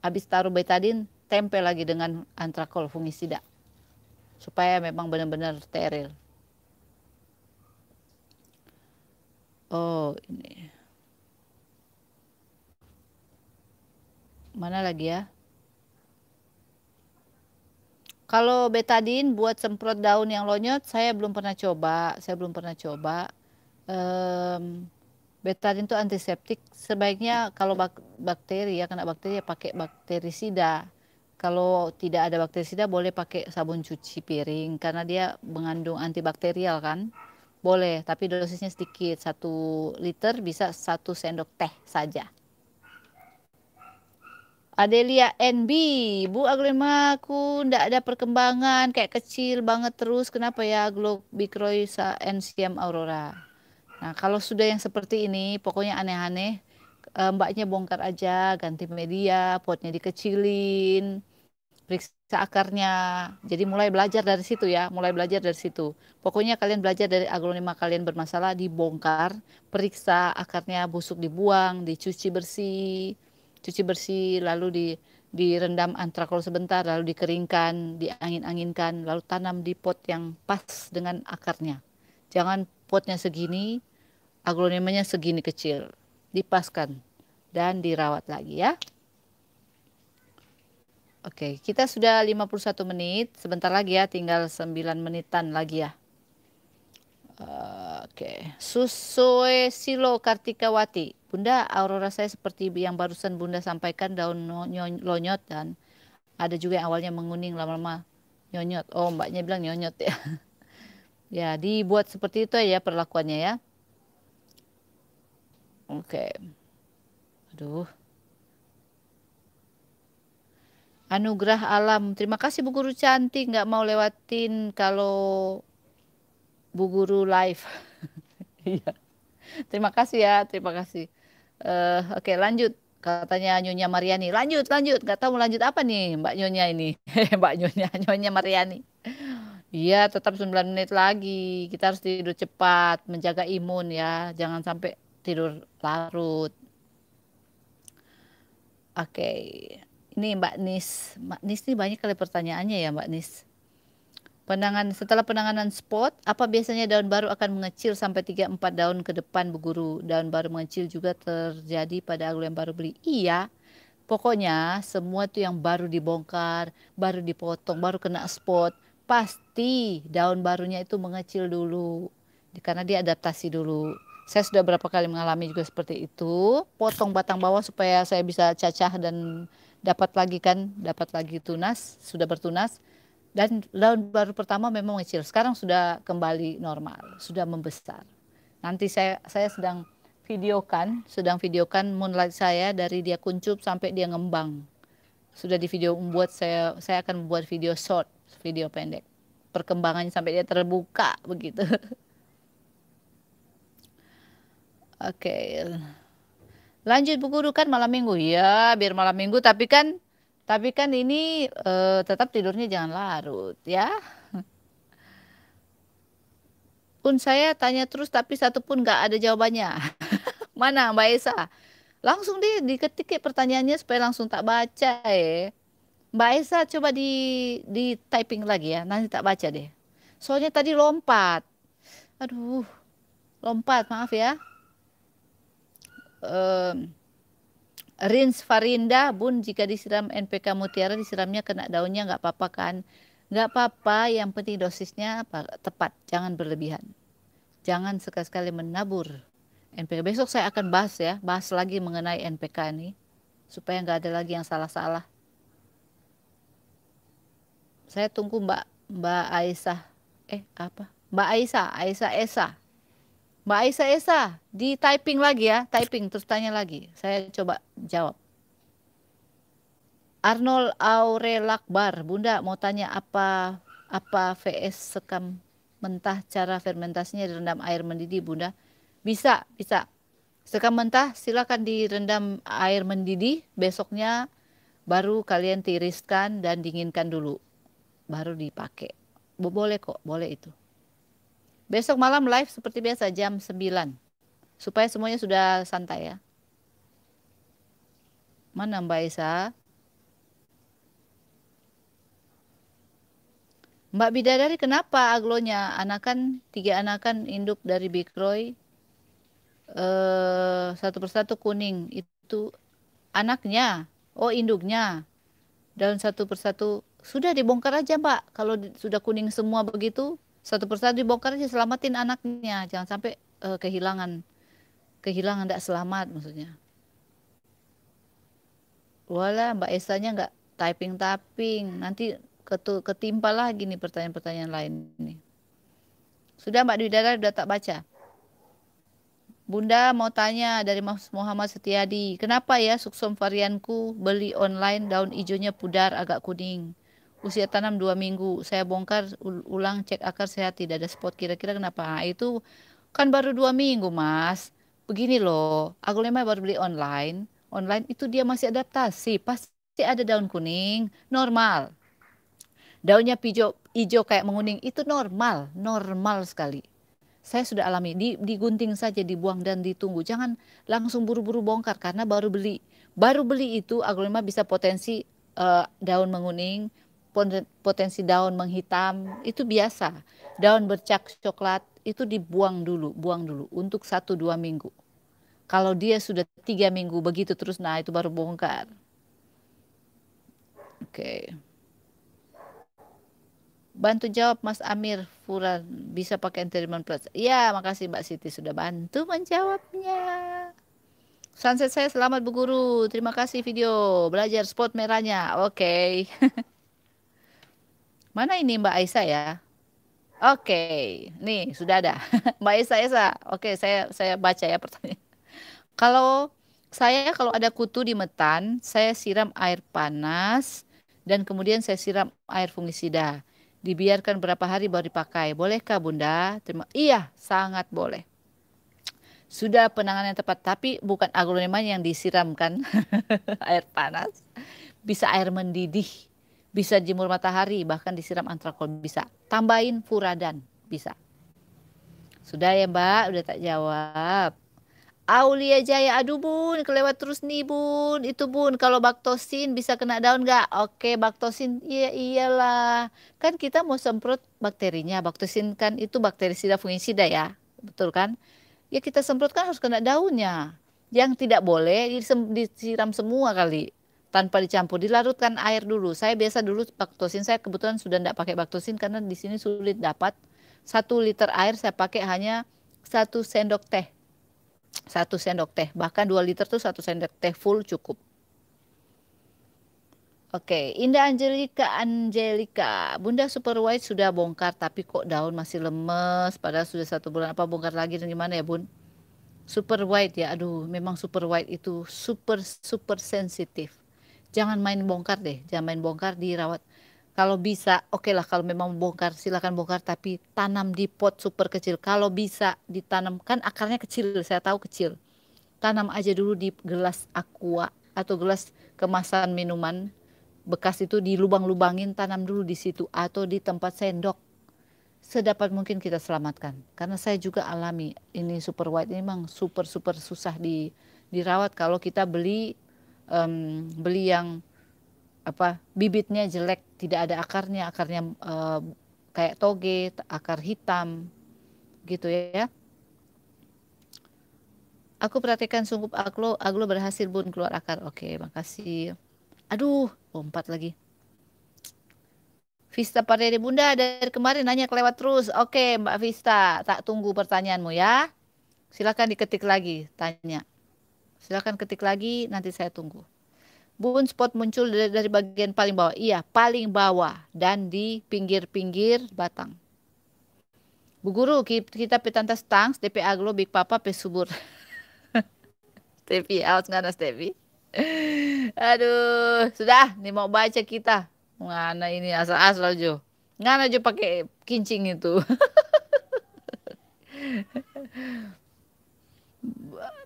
habis taruh betadin tempel lagi dengan antrakol fungisida supaya memang benar-benar steril oh ini mana lagi ya kalau betadin buat semprot daun yang lonyot, saya belum pernah coba. Saya belum pernah coba. Um, betadin itu antiseptik. Sebaiknya kalau bak bakteri ya kena bakteri ya pakai bakterisida. Kalau tidak ada bakterisida boleh pakai sabun cuci piring karena dia mengandung antibakterial kan. Boleh, tapi dosisnya sedikit. Satu liter bisa satu sendok teh saja. Adelia NB, Bu Aglima aku ndak ada perkembangan kayak kecil banget terus. Kenapa ya Glow Bikroy sa NCM Aurora? Nah, kalau sudah yang seperti ini pokoknya aneh-aneh eh, mbaknya bongkar aja, ganti media, potnya dikecilin, periksa akarnya. Jadi mulai belajar dari situ ya, mulai belajar dari situ. Pokoknya kalian belajar dari aglonema kalian bermasalah dibongkar, periksa akarnya busuk dibuang, dicuci bersih cuci bersih lalu di direndam antrakol sebentar lalu dikeringkan, diangin-anginkan, lalu tanam di pot yang pas dengan akarnya. Jangan potnya segini, aglonemanya segini kecil. Dipaskan dan dirawat lagi ya. Oke, kita sudah 51 menit, sebentar lagi ya, tinggal 9 menitan lagi ya. Oke, Susoe Silo Kartikawati. Bunda, aurora saya seperti yang barusan Bunda sampaikan daun lonyot dan ada juga yang awalnya menguning lama-lama nyonyot. Oh, mbaknya bilang nyonyot ya. <laughs> ya, dibuat seperti itu ya perlakuannya ya. Oke. Okay. Aduh. Anugerah alam. Terima kasih Bu Guru cantik. Nggak mau lewatin kalau Bu Guru live. <laughs> Iya. Terima kasih ya. Terima kasih uh, oke okay, lanjut katanya Nyonya Mariani lanjut lanjut nggak tahu mau lanjut apa nih Mbak Nyonya ini <laughs> Mbak Nyonya Nyonya Mariani Iya, tetap 9 menit lagi. Kita harus tidur cepat, menjaga imun ya. Jangan sampai tidur larut. Oke. Ini Mbak Nis. Mbak Nis ini banyak kali pertanyaannya ya, Mbak Nis. Penangan, setelah penanganan spot, apa biasanya daun baru akan mengecil sampai 3-4 daun ke depan Guru? Daun baru mengecil juga terjadi pada anggur yang baru beli. Iya, pokoknya semua itu yang baru dibongkar, baru dipotong, baru kena spot. Pasti daun barunya itu mengecil dulu karena dia adaptasi dulu. Saya sudah berapa kali mengalami juga seperti itu. Potong batang bawah supaya saya bisa cacah dan dapat lagi kan, dapat lagi tunas, sudah bertunas dan tahun baru pertama memang mengecil. Sekarang sudah kembali normal, sudah membesar. Nanti saya saya sedang videokan, sedang videokan moonlight saya dari dia kuncup sampai dia ngembang. Sudah di video membuat saya saya akan membuat video short, video pendek. Perkembangannya sampai dia terbuka <laughs> begitu. Oke. Okay. Lanjut buku kan malam minggu. Ya, biar malam minggu tapi kan tapi kan ini eh, tetap tidurnya jangan larut ya. Pun saya tanya terus tapi satu pun gak ada jawabannya. <laughs> Mana Mbak Esa? Langsung deh diketik ya pertanyaannya supaya langsung tak baca ya. Mbak Esa coba di di typing lagi ya, nanti tak baca deh. Soalnya tadi lompat. Aduh, lompat maaf ya. Um, Rins Farinda, Bun jika disiram NPK mutiara disiramnya kena daunnya nggak apa-apa kan? Nggak apa-apa, yang penting dosisnya tepat, jangan berlebihan. Jangan sekali-sekali menabur NPK. Besok saya akan bahas ya, bahas lagi mengenai NPK ini. Supaya nggak ada lagi yang salah-salah. Saya tunggu Mbak Mbak Aisyah. Eh apa? Mbak Aisyah, Aisyah Esa. Mbak Aisa Esa, di typing lagi ya, typing terus tanya lagi. Saya coba jawab. Arnold Aurel Akbar, Bunda mau tanya apa apa VS sekam mentah cara fermentasinya direndam air mendidih, Bunda? Bisa, bisa. Sekam mentah silakan direndam air mendidih, besoknya baru kalian tiriskan dan dinginkan dulu. Baru dipakai. Boleh kok, boleh itu. Besok malam live seperti biasa jam 9. Supaya semuanya sudah santai ya. Mana Mbak Isa? Mbak Bidadari kenapa aglonya anakan tiga anakan induk dari Big Roy. eh, satu persatu kuning itu anaknya oh induknya dan satu persatu sudah dibongkar aja Mbak kalau sudah kuning semua begitu satu persatu dibongkar aja selamatin anaknya, jangan sampai uh, kehilangan kehilangan tidak selamat maksudnya. Wala Mbak Esanya nggak typing-typing, nanti ketimpa lagi nih pertanyaan-pertanyaan lain nih. Sudah Mbak Dwi Dara sudah tak baca. Bunda mau tanya dari Mas Muhammad Setiadi, kenapa ya suksom varianku beli online daun hijaunya pudar agak kuning? usia tanam dua minggu saya bongkar ulang cek akar sehat tidak ada spot kira-kira kenapa nah, itu kan baru dua minggu mas begini loh aglonema baru beli online online itu dia masih adaptasi pasti ada daun kuning normal daunnya hijau hijau kayak menguning itu normal normal sekali saya sudah alami di digunting saja dibuang dan ditunggu jangan langsung buru-buru bongkar karena baru beli baru beli itu aglonema bisa potensi uh, daun menguning potensi daun menghitam itu biasa. Daun bercak coklat itu dibuang dulu, buang dulu untuk satu dua minggu. Kalau dia sudah tiga minggu begitu terus, nah itu baru bongkar. Oke. Okay. Bantu jawab Mas Amir Furan bisa pakai entertainment plus. Ya, makasih Mbak Siti sudah bantu menjawabnya. Sunset saya selamat bu guru. Terima kasih video belajar spot merahnya. Oke. Okay. <laughs> Mana ini Mbak Aisyah ya? Oke, okay. nih sudah ada. <laughs> Mbak Aisyah, Aisyah. Oke, okay, saya saya baca ya pertanyaan. Kalau saya kalau ada kutu di metan, saya siram air panas dan kemudian saya siram air fungisida. Dibiarkan berapa hari baru dipakai. Bolehkah Bunda? Terima. Iya, sangat boleh. Sudah penanganan yang tepat, tapi bukan aglonema yang disiramkan <laughs> air panas. Bisa air mendidih bisa jemur matahari, bahkan disiram antrakol bisa. Tambahin furadan bisa. Sudah ya Mbak, udah tak jawab. Aulia Jaya, aduh bun, kelewat terus nih bun. Itu bun, kalau baktosin bisa kena daun nggak? Oke, baktosin, iya iyalah. Kan kita mau semprot bakterinya, baktosin kan itu bakterisida fungisida ya, betul kan? Ya kita semprot kan harus kena daunnya. Yang tidak boleh disiram semua kali tanpa dicampur dilarutkan air dulu saya biasa dulu baktosin saya kebetulan sudah tidak pakai baktosin karena di sini sulit dapat satu liter air saya pakai hanya satu sendok teh satu sendok teh bahkan dua liter tuh satu sendok teh full cukup Oke, Indah Angelika, Angelika, Bunda Super White sudah bongkar, tapi kok daun masih lemes, padahal sudah satu bulan apa bongkar lagi dan gimana ya Bun? Super White ya, aduh, memang Super White itu super super sensitif jangan main bongkar deh, jangan main bongkar dirawat. Kalau bisa, oke okay lah kalau memang bongkar silakan bongkar tapi tanam di pot super kecil. Kalau bisa ditanamkan akarnya kecil, saya tahu kecil. Tanam aja dulu di gelas aqua atau gelas kemasan minuman bekas itu di lubang lubangin tanam dulu di situ atau di tempat sendok. Sedapat mungkin kita selamatkan. Karena saya juga alami ini super white ini memang super super susah di dirawat kalau kita beli um, beli yang apa bibitnya jelek tidak ada akarnya akarnya uh, kayak toge akar hitam gitu ya aku perhatikan sungguh aglo aglo berhasil bun keluar akar oke makasih aduh lompat lagi Vista Pardede Bunda dari kemarin nanya kelewat terus. Oke Mbak Vista, tak tunggu pertanyaanmu ya. Silakan diketik lagi, tanya. Silahkan ketik lagi, nanti saya tunggu. Bun spot muncul dari, dari bagian paling bawah. Iya, paling bawah dan di pinggir-pinggir batang. Bu Guru, kita petantas tangs, DP aglo, big papa, pesubur. <laughs> Tepi, awas ngana Tepi. <laughs> Aduh, sudah, nih mau baca kita. Ngana ini asal-asal Jo. Ngana Jo pakai kincing itu. <laughs>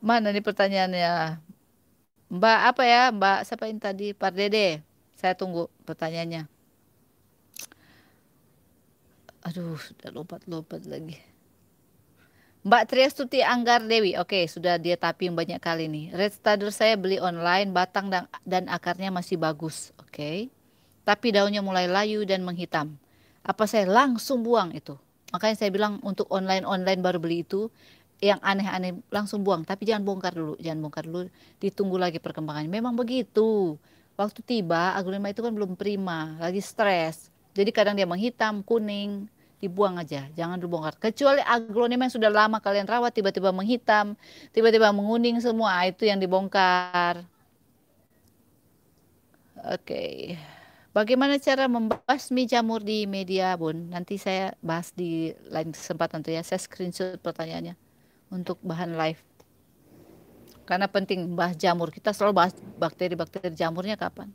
mana nih pertanyaannya? Mbak apa ya? Mbak siapa yang tadi? Pak Dede. Saya tunggu pertanyaannya. Aduh, sudah lompat-lompat lagi. Mbak Triastuti Anggar Dewi, oke sudah dia tapping banyak kali nih. Red Stader saya beli online, batang dan, dan akarnya masih bagus, oke. Tapi daunnya mulai layu dan menghitam. Apa saya langsung buang itu? Makanya saya bilang untuk online-online baru beli itu yang aneh-aneh langsung buang, tapi jangan bongkar dulu, jangan bongkar dulu, ditunggu lagi perkembangannya. Memang begitu. Waktu tiba, aglonema itu kan belum prima, lagi stres. Jadi kadang dia menghitam, kuning, dibuang aja, jangan dulu bongkar Kecuali aglonema yang sudah lama kalian rawat tiba-tiba menghitam, tiba-tiba menguning semua, ah, itu yang dibongkar. Oke. Okay. Bagaimana cara membasmi jamur di media, Bun? Nanti saya bahas di lain kesempatan tuh ya. Saya screenshot pertanyaannya untuk bahan live karena penting bahas jamur kita selalu bahas bakteri-bakteri jamurnya kapan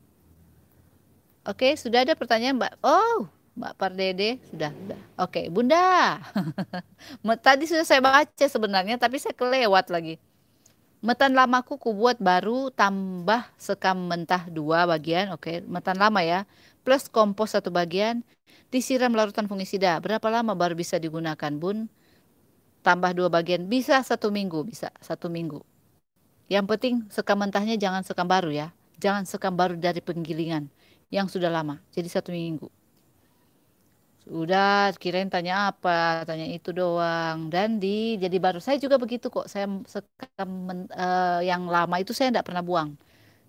oke okay, sudah ada pertanyaan mbak oh mbak Pardede sudah sudah oke okay, bunda <laughs> tadi sudah saya baca sebenarnya tapi saya kelewat lagi Metan lama kuku buat baru tambah sekam mentah dua bagian, oke, okay. metan lama ya, plus kompos satu bagian, disiram larutan fungisida. Berapa lama baru bisa digunakan, Bun? tambah dua bagian bisa satu minggu bisa satu minggu yang penting sekam mentahnya jangan sekam baru ya jangan sekam baru dari penggilingan yang sudah lama jadi satu minggu Sudah kirain tanya apa tanya itu doang dan di jadi baru saya juga begitu kok saya sekam uh, yang lama itu saya tidak pernah buang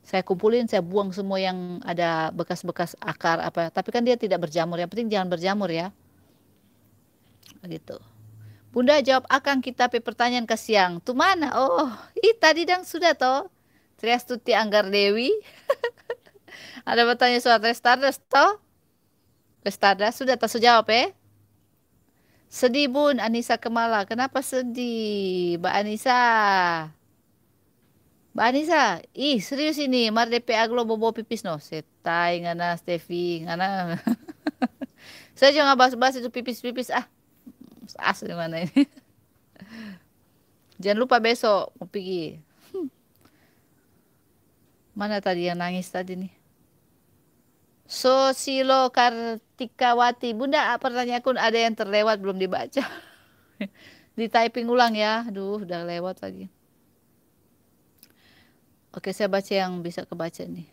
saya kumpulin saya buang semua yang ada bekas-bekas akar apa tapi kan dia tidak berjamur yang penting jangan berjamur ya gitu Bunda jawab akan kita pe pertanyaan ke siang. Tu mana? Oh, ih tadi dang sudah to Trias Tuti Anggar Dewi. <laughs> Ada bertanya soal to. toh? Stardust sudah tak jawab eh? Sedih bun Anissa Kemala. Kenapa sedih? Mbak Anissa. Mbak Anissa, ih serius ini, mar DPA aglo bobo pipis no. Setai ngana Stevi ngana. <laughs> Saya jangan bahas-bahas itu pipis-pipis ah. Asu di mana ini. <laughs> Jangan lupa besok mau pergi. Hmm. Mana tadi yang nangis tadi nih? Sosilo Kartikawati. Bunda, pertanyaanku ada yang terlewat belum dibaca. <laughs> Di typing ulang ya. Aduh, udah lewat lagi. Oke, saya baca yang bisa kebaca nih.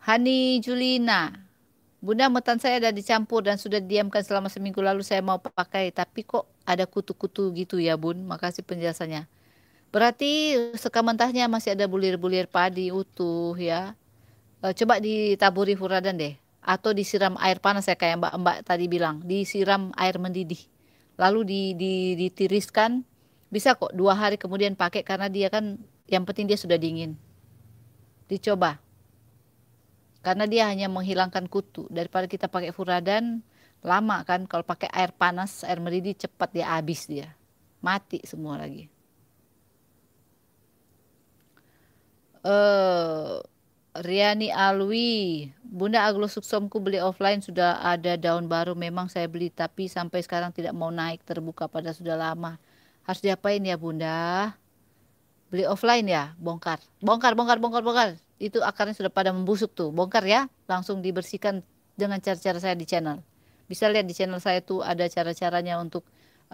Hani Julina. Bunda, mutan saya ada dicampur dan sudah diamkan selama seminggu lalu saya mau pakai, tapi kok ada kutu-kutu gitu ya Bun? Makasih penjelasannya. Berarti sekam mentahnya masih ada bulir-bulir padi utuh ya. E, coba ditaburi furadan deh, atau disiram air panas ya kayak Mbak Mbak tadi bilang, disiram air mendidih, lalu di, di, ditiriskan, bisa kok dua hari kemudian pakai karena dia kan yang penting dia sudah dingin. Dicoba karena dia hanya menghilangkan kutu daripada kita pakai furadan lama kan kalau pakai air panas air mendidih cepat dia habis dia mati semua lagi uh, Riani Alwi, Bunda Aglo beli offline sudah ada daun baru memang saya beli tapi sampai sekarang tidak mau naik terbuka pada sudah lama. Harus diapain ya Bunda? Beli offline ya, bongkar. Bongkar, bongkar, bongkar, bongkar itu akarnya sudah pada membusuk tuh bongkar ya langsung dibersihkan dengan cara-cara saya di channel bisa lihat di channel saya tuh ada cara-caranya untuk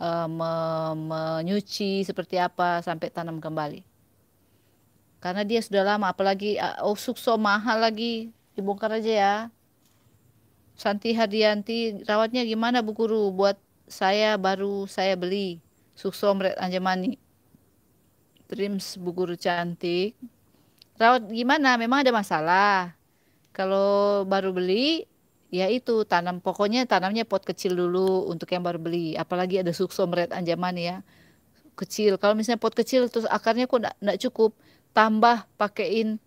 uh, me menyuci seperti apa sampai tanam kembali karena dia sudah lama apalagi uh, oh sukso mahal lagi dibongkar aja ya Santi Hadianti rawatnya gimana Bu Guru buat saya baru saya beli sukso meret anjamani Trims Bu Guru cantik Rawat gimana? Memang ada masalah. Kalau baru beli ya itu tanam pokoknya tanamnya pot kecil dulu untuk yang baru beli apalagi ada suksom red anjaman ya kecil kalau misalnya pot kecil terus akarnya kok tidak cukup tambah pakein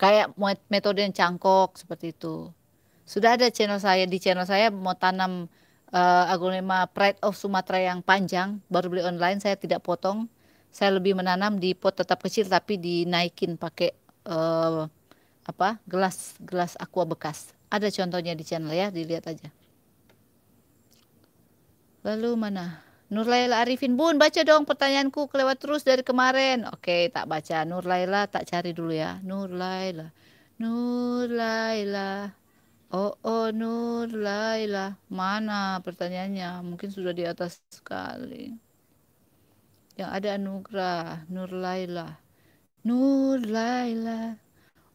kayak metode yang cangkok seperti itu sudah ada channel saya di channel saya mau tanam uh, eh, aglonema pride of Sumatera yang panjang baru beli online saya tidak potong saya lebih menanam di pot tetap kecil tapi dinaikin pakai uh, apa gelas gelas aqua bekas ada contohnya di channel ya dilihat aja lalu mana Nur Laila Arifin Bun baca dong pertanyaanku kelewat terus dari kemarin oke tak baca Nur Laila tak cari dulu ya Nur Laila Nur Laila Oh oh Nur Laila mana pertanyaannya mungkin sudah di atas sekali yang ada anugerah Nur Laila Nur Laila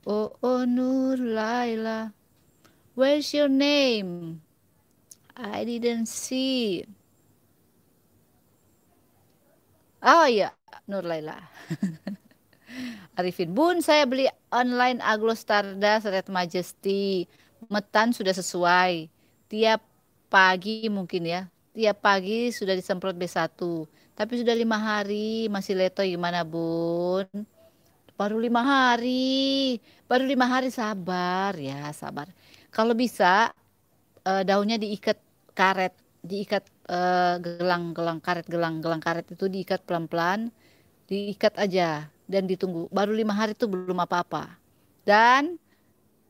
oh oh Nur Laila where's your name I didn't see oh ya Nur Laila <laughs> Arifin Bun saya beli online Aglostarda Red Majesty metan sudah sesuai tiap pagi mungkin ya tiap pagi sudah disemprot B1 tapi sudah lima hari masih leto gimana bun? Baru lima hari, baru lima hari sabar ya sabar. Kalau bisa eh, daunnya diikat karet, diikat eh, gelang gelang karet gelang gelang karet itu diikat pelan pelan, diikat aja dan ditunggu. Baru lima hari itu belum apa apa. Dan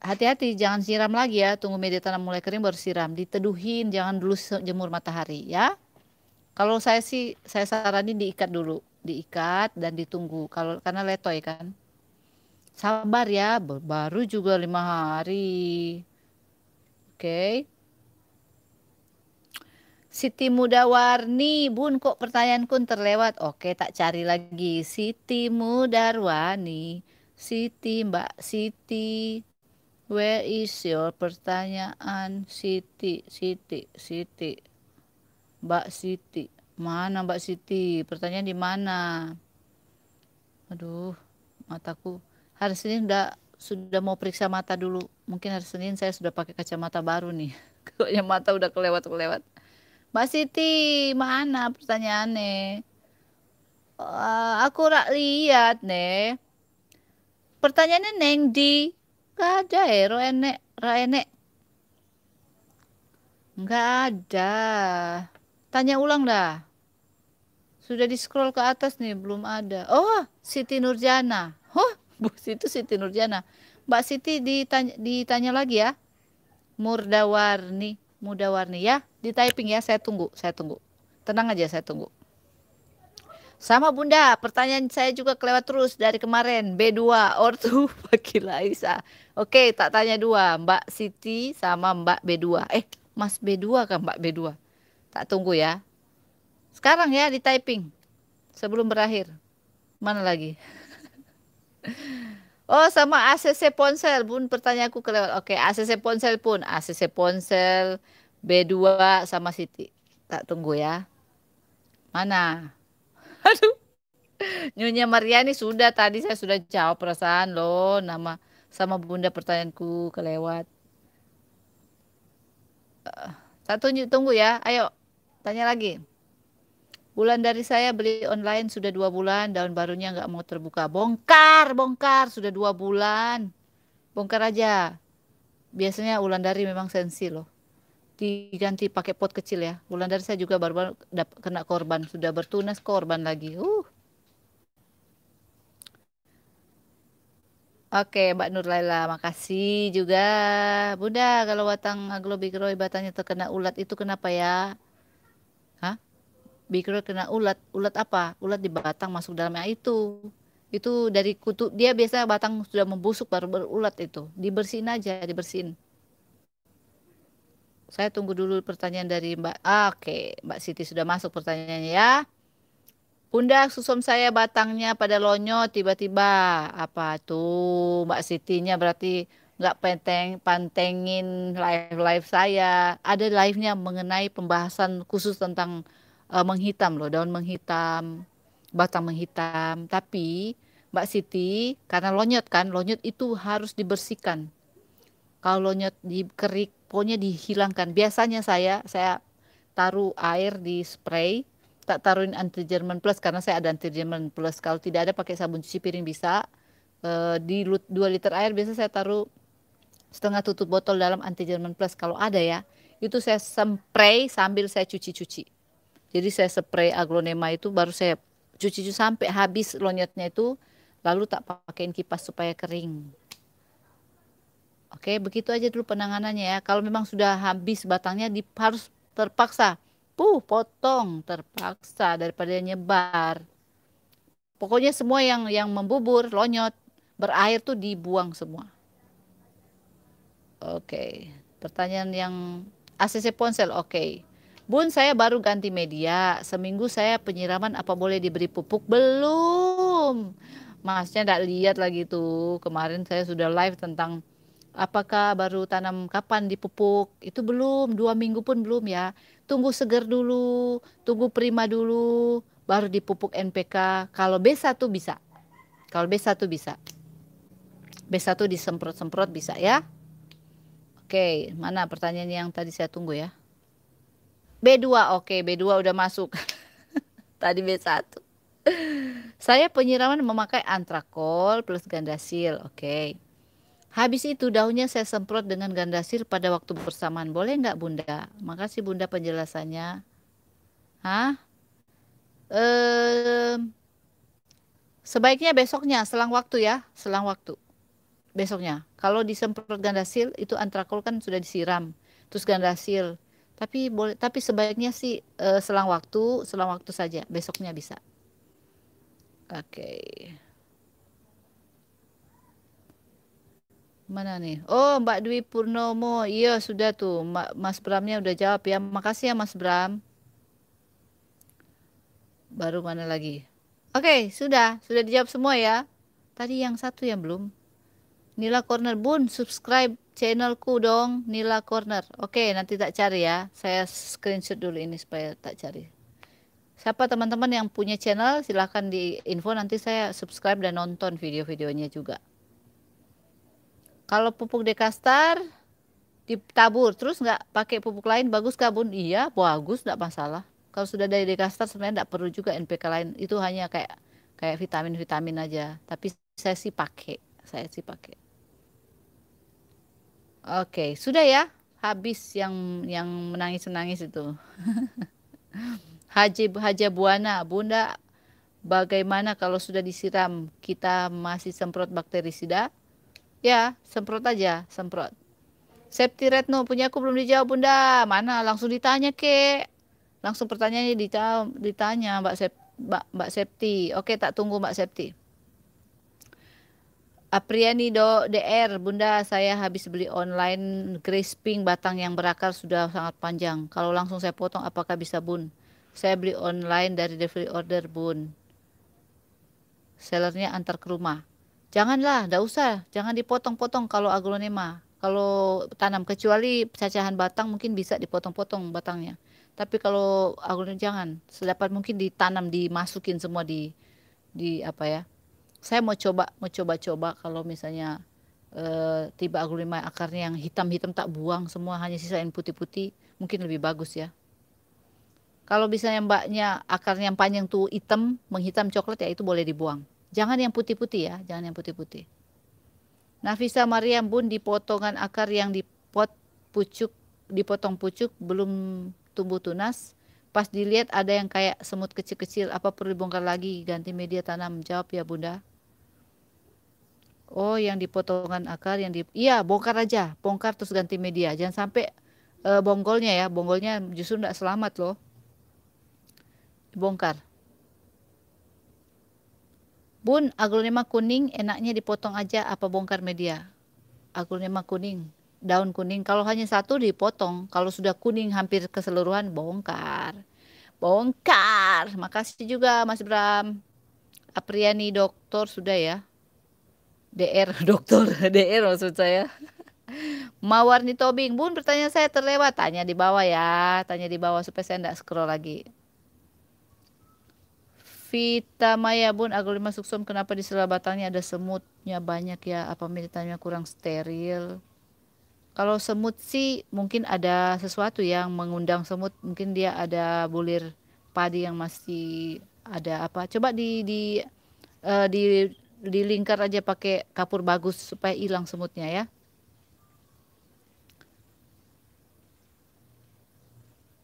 hati-hati jangan siram lagi ya, tunggu media tanam mulai kering baru siram. Diteduhin, jangan dulu jemur matahari ya. Kalau saya sih saya saranin diikat dulu, diikat dan ditunggu. Kalau karena letoy kan. Sabar ya, baru juga lima hari. Oke. Okay. Siti Muda Warni, Bun kok pertanyaanku terlewat. Oke, tak cari lagi. Siti Muda Warni, Siti Mbak Siti. Where is your pertanyaan Siti, Siti, Siti. Mbak Siti. Mana Mbak Siti? Pertanyaan di mana? Aduh, mataku. Hari Senin udah sudah mau periksa mata dulu. Mungkin hari Senin saya sudah pakai kacamata baru nih. <laughs> Kayaknya mata udah kelewat-kelewat. Mbak Siti, mana pertanyaannya? Uh, aku rak lihat nih. Pertanyaannya neng di. Gak ada ya, Roenek. Raenek. Enggak ada. Tanya ulang dah. Sudah di scroll ke atas nih, belum ada. Oh, Siti Nurjana. oh Bu, Siti <laughs> Siti Nurjana. Mbak Siti ditanya, ditanya lagi ya. Murdawarni, Mudawarni ya. Di typing ya, saya tunggu, saya tunggu. Tenang aja, saya tunggu. Sama Bunda, pertanyaan saya juga kelewat terus dari kemarin. B2, Ortu, bagi <laughs> Laisa. Oke, tak tanya dua. Mbak Siti sama Mbak B2. Eh, Mas B2 kan Mbak B2? Tak tunggu ya. Sekarang ya di typing. Sebelum berakhir. Mana lagi? <laughs> oh sama ACC ponsel pun aku kelewat. Oke ACC ponsel pun. ACC ponsel B2 sama Siti. Tak tunggu ya. Mana? <laughs> Aduh. Nyonya Mariani sudah tadi saya sudah jawab perasaan loh nama sama bunda pertanyaanku kelewat. Uh, eh, tak tunjuk tunggu ya. Ayo Tanya lagi. Bulan dari saya beli online sudah dua bulan, daun barunya nggak mau terbuka. Bongkar, bongkar, sudah dua bulan. Bongkar aja. Biasanya bulan dari memang sensi loh. Diganti pakai pot kecil ya. Bulan dari saya juga baru-baru kena korban. Sudah bertunas korban lagi. Uh. Oke, Mbak Nur Laila, makasih juga. Bunda, kalau watang aglobigro batanya terkena ulat itu kenapa ya? Bikro kena ulat. Ulat apa? Ulat di batang masuk dalamnya itu. Itu dari kutu dia biasanya batang sudah membusuk baru berulat itu. Dibersihin aja, dibersihin. Saya tunggu dulu pertanyaan dari Mbak. Ah, Oke, Mbak Siti sudah masuk pertanyaannya ya. Pundak susum saya batangnya pada lonyo tiba-tiba. Apa tuh Mbak Siti? Sitinya berarti nggak penteng pantengin live live saya. Ada live-nya mengenai pembahasan khusus tentang uh, menghitam loh, daun menghitam, batang menghitam. Tapi Mbak Siti, karena lonyot kan, lonyot itu harus dibersihkan. Kalau lonyot dikerik, pokoknya dihilangkan. Biasanya saya saya taruh air di spray, tak taruhin anti German plus karena saya ada anti German plus. Kalau tidak ada pakai sabun cuci piring bisa. E, di 2 liter air biasa saya taruh setengah tutup botol dalam anti German plus kalau ada ya. Itu saya spray sambil saya cuci-cuci jadi saya spray aglonema itu baru saya cuci-cuci sampai habis lonyotnya itu lalu tak pakaiin kipas supaya kering. Oke, begitu aja dulu penanganannya ya. Kalau memang sudah habis batangnya di, harus terpaksa. Puh, potong terpaksa daripada nyebar. Pokoknya semua yang yang membubur, lonyot, berair tuh dibuang semua. Oke, pertanyaan yang ACC ponsel oke. Bun, saya baru ganti media. Seminggu saya penyiraman apa boleh diberi pupuk? Belum. Masnya tidak lihat lagi tuh. Kemarin saya sudah live tentang apakah baru tanam kapan dipupuk. Itu belum, dua minggu pun belum ya. Tunggu seger dulu, tunggu prima dulu, baru dipupuk NPK. Kalau B1 bisa. Kalau B1 bisa. B1 disemprot-semprot bisa ya. Oke, mana pertanyaan yang tadi saya tunggu ya? B2 oke okay, B2 udah masuk <laughs> tadi B1 saya penyiraman memakai antrakol plus gandasil oke okay. habis itu daunnya saya semprot dengan gandasil pada waktu bersamaan boleh nggak bunda makasih bunda penjelasannya Hah? Ehm, sebaiknya besoknya selang waktu ya selang waktu besoknya kalau disemprot gandasil itu antrakol kan sudah disiram terus gandasil tapi boleh tapi sebaiknya sih uh, selang waktu selang waktu saja besoknya bisa oke okay. mana nih? Oh, Mbak Dwi Purnomo. Iya, sudah tuh. Ma Mas Bramnya udah jawab ya. Makasih ya Mas Bram. Baru mana lagi? Oke, okay, sudah. Sudah dijawab semua ya. Tadi yang satu yang belum. Nila Corner Bun subscribe channelku dong Nila Corner oke nanti tak cari ya saya screenshot dulu ini supaya tak cari siapa teman-teman yang punya channel silahkan di info nanti saya subscribe dan nonton video-videonya juga kalau pupuk dekastar ditabur terus nggak pakai pupuk lain bagus Bun? iya bagus nggak masalah kalau sudah dari dekastar sebenarnya nggak perlu juga NPK lain itu hanya kayak kayak vitamin-vitamin aja tapi saya sih pakai saya sih pakai Oke, sudah ya. Habis yang yang menangis-menangis itu. <laughs> Haji Haja Buana, Bunda, bagaimana kalau sudah disiram kita masih semprot bakterisida? Ya, semprot aja, semprot. Septi Retno, punya aku belum dijawab Bunda. Mana langsung ditanya ke. Langsung pertanyaannya ditanya Mbak Sep, Mbak, Mbak Septi. Oke, tak tunggu Mbak Septi. Apriani Do DR, Bunda saya habis beli online crisping batang yang berakar sudah sangat panjang. Kalau langsung saya potong apakah bisa Bun? Saya beli online dari delivery order Bun. Sellernya antar ke rumah. Janganlah, ndak usah. Jangan dipotong-potong kalau aglonema. Kalau tanam kecuali cacahan batang mungkin bisa dipotong-potong batangnya. Tapi kalau aglonema jangan. Sedapat mungkin ditanam, dimasukin semua di di apa ya? saya mau coba mau coba-coba kalau misalnya eh, tiba aglonema akarnya yang hitam-hitam tak buang semua hanya sisain putih-putih mungkin lebih bagus ya. Kalau misalnya mbaknya akarnya yang panjang tuh hitam menghitam coklat ya itu boleh dibuang. Jangan yang putih-putih ya, jangan yang putih-putih. Nafisa mariam pun di potongan akar yang dipot pucuk dipotong pucuk belum tumbuh tunas. Pas dilihat ada yang kayak semut kecil-kecil, apa perlu dibongkar lagi ganti media tanam? Jawab ya Bunda. Oh, yang dipotongan akar yang di Iya, bongkar aja, bongkar terus ganti media. Jangan sampai e, bonggolnya ya, bonggolnya justru tidak selamat loh. Bongkar. Bun, aglonema kuning enaknya dipotong aja apa bongkar media? Aglonema kuning, daun kuning. Kalau hanya satu dipotong, kalau sudah kuning hampir keseluruhan bongkar. Bongkar. Makasih juga Mas Bram. Apriani dokter sudah ya. DR <laughs> dokter DR maksud saya Mawarni Tobing Bun bertanya saya terlewat tanya di bawah ya tanya di bawah supaya saya tidak scroll lagi Vita Maya Bun aglonema suksom kenapa di sela batangnya ada semutnya banyak ya apa militannya kurang steril kalau semut sih mungkin ada sesuatu yang mengundang semut mungkin dia ada bulir padi yang masih ada apa coba di di uh, di dilingkar aja pakai kapur bagus supaya hilang semutnya ya.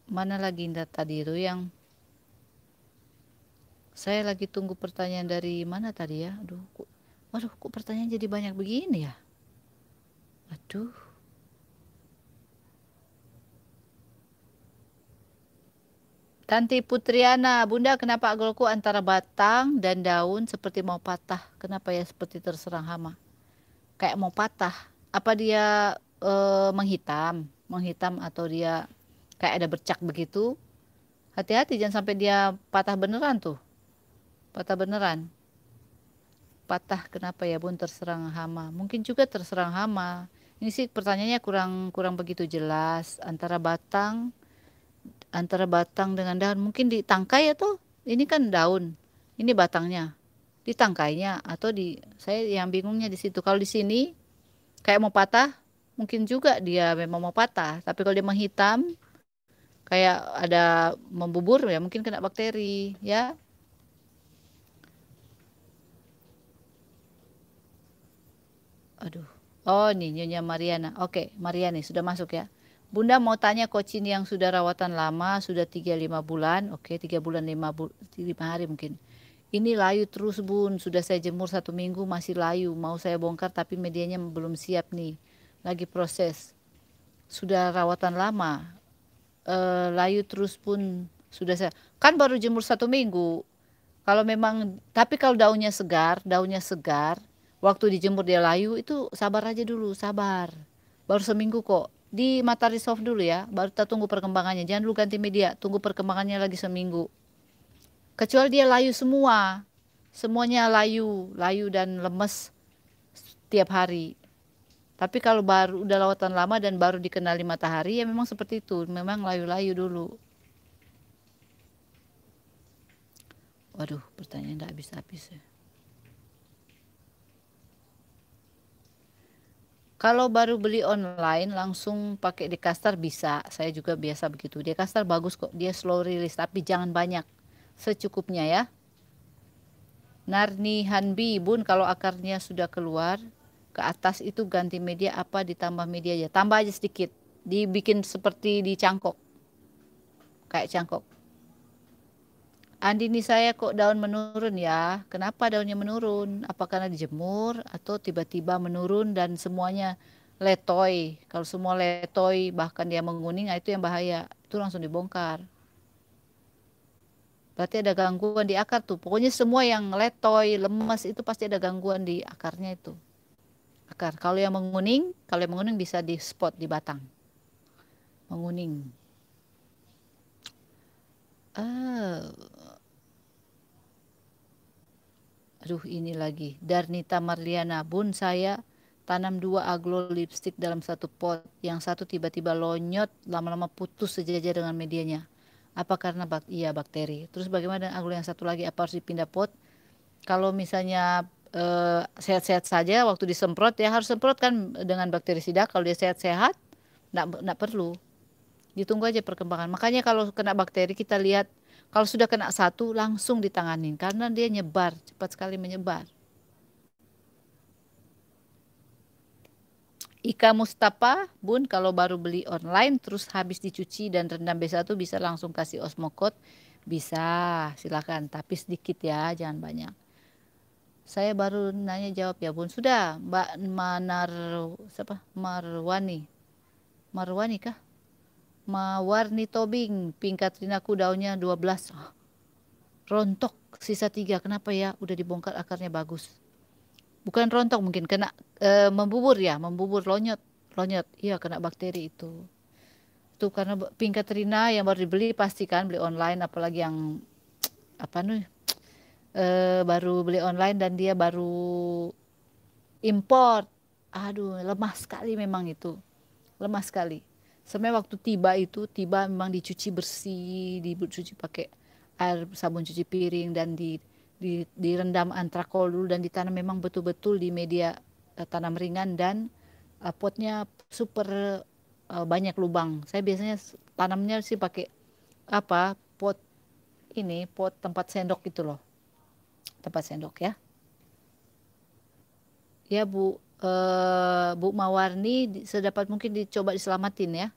Mana lagi Indah tadi itu yang saya lagi tunggu pertanyaan dari mana tadi ya? Aduh, kok, waduh, kok pertanyaan jadi banyak begini ya? Aduh. Tanti Putriana, Bunda kenapa agloku antara batang dan daun seperti mau patah? Kenapa ya seperti terserang hama? Kayak mau patah. Apa dia e, menghitam? Menghitam atau dia kayak ada bercak begitu? Hati-hati jangan sampai dia patah beneran tuh. Patah beneran. Patah kenapa ya Bunda terserang hama? Mungkin juga terserang hama. Ini sih pertanyaannya kurang kurang begitu jelas antara batang antara batang dengan daun mungkin di tangkai atau ini kan daun ini batangnya di tangkainya atau di saya yang bingungnya di situ kalau di sini kayak mau patah mungkin juga dia memang mau patah tapi kalau dia menghitam kayak ada membubur ya mungkin kena bakteri ya aduh oh ini nyonya Mariana oke Mariani sudah masuk ya Bunda mau tanya Kocin yang sudah rawatan lama, sudah 3-5 bulan, oke okay, 3 bulan 5, bul 5 hari mungkin. Ini layu terus bun, sudah saya jemur satu minggu masih layu, mau saya bongkar tapi medianya belum siap nih, lagi proses. Sudah rawatan lama, e, layu terus pun sudah saya, kan baru jemur satu minggu. Kalau memang, tapi kalau daunnya segar, daunnya segar, waktu dijemur dia layu itu sabar aja dulu, sabar. Baru seminggu kok, di mata resolve dulu ya, baru kita tunggu perkembangannya. Jangan dulu ganti media, tunggu perkembangannya lagi seminggu. Kecuali dia layu semua, semuanya layu, layu dan lemes setiap hari. Tapi kalau baru udah lawatan lama dan baru dikenali matahari ya memang seperti itu, memang layu-layu dulu. Waduh, pertanyaan tidak habis-habis ya. Kalau baru beli online langsung pakai di bisa. Saya juga biasa begitu. Dia bagus kok. Dia slow release tapi jangan banyak. Secukupnya ya. Narni Hanbi Bun kalau akarnya sudah keluar ke atas itu ganti media apa ditambah media aja. Tambah aja sedikit. Dibikin seperti di cangkok. Kayak cangkok. Andini saya kok daun menurun ya? Kenapa daunnya menurun? Apakah karena dijemur atau tiba-tiba menurun dan semuanya letoy? Kalau semua letoy bahkan dia menguning, nah, itu yang bahaya. Itu langsung dibongkar. Berarti ada gangguan di akar tuh. Pokoknya semua yang letoy, lemas itu pasti ada gangguan di akarnya itu. Akar. Kalau yang menguning, kalau yang menguning bisa di spot di batang. Menguning. Oh. aduh ini lagi Darnita Marliana bun saya tanam dua aglo lipstick dalam satu pot yang satu tiba-tiba lonyot lama-lama putus sejajar dengan medianya apa karena bak iya bakteri terus bagaimana dengan aglo yang satu lagi apa harus dipindah pot kalau misalnya eh, sehat-sehat saja waktu disemprot ya harus semprot kan dengan bakteri sida kalau dia sehat-sehat tidak -sehat, perlu ditunggu aja perkembangan makanya kalau kena bakteri kita lihat kalau sudah kena satu langsung ditanganin karena dia nyebar, cepat sekali menyebar. Ika Mustafa, Bun, kalau baru beli online terus habis dicuci dan rendam B1 bisa langsung kasih osmokot? Bisa, silakan. Tapi sedikit ya, jangan banyak. Saya baru nanya jawab ya, Bun. Sudah, Mbak Manar siapa? Marwani. Marwani kah? Mawarni Tobing, rinaku daunnya 12. Oh, rontok, sisa tiga. Kenapa ya? Udah dibongkar akarnya bagus. Bukan rontok mungkin, kena e, membubur ya, membubur lonyot. Lonyot, iya kena bakteri itu. Itu karena Pingkatrina yang baru dibeli pastikan beli online, apalagi yang apa nih eh, e, baru beli online dan dia baru import. Aduh, lemah sekali memang itu. Lemah sekali sebenarnya waktu tiba itu tiba memang dicuci bersih dicuci pakai air sabun cuci piring dan di, di direndam antrakol dulu dan ditanam memang betul-betul di media uh, tanam ringan dan uh, potnya super uh, banyak lubang saya biasanya tanamnya sih pakai apa pot ini pot tempat sendok gitu loh tempat sendok ya ya Bu uh, Bu Mawarni sedapat mungkin dicoba diselamatin ya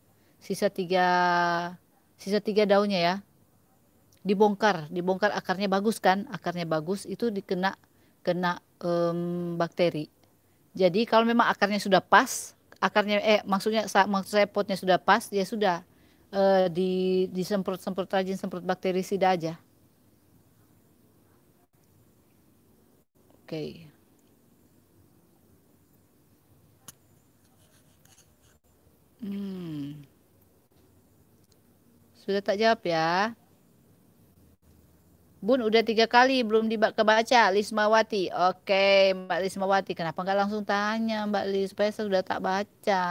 sisa tiga sisa tiga daunnya ya dibongkar dibongkar akarnya bagus kan akarnya bagus itu dikena kena um, bakteri jadi kalau memang akarnya sudah pas akarnya eh maksudnya maksud saya potnya sudah pas ya sudah uh, di disemprot semprot rajin semprot bakteri bakterisida aja oke okay. hmm sudah tak jawab ya. Bun udah tiga kali belum dibaca, Lismawati. Oke Mbak Lismawati kenapa nggak langsung tanya Mbak Lis supaya sudah tak baca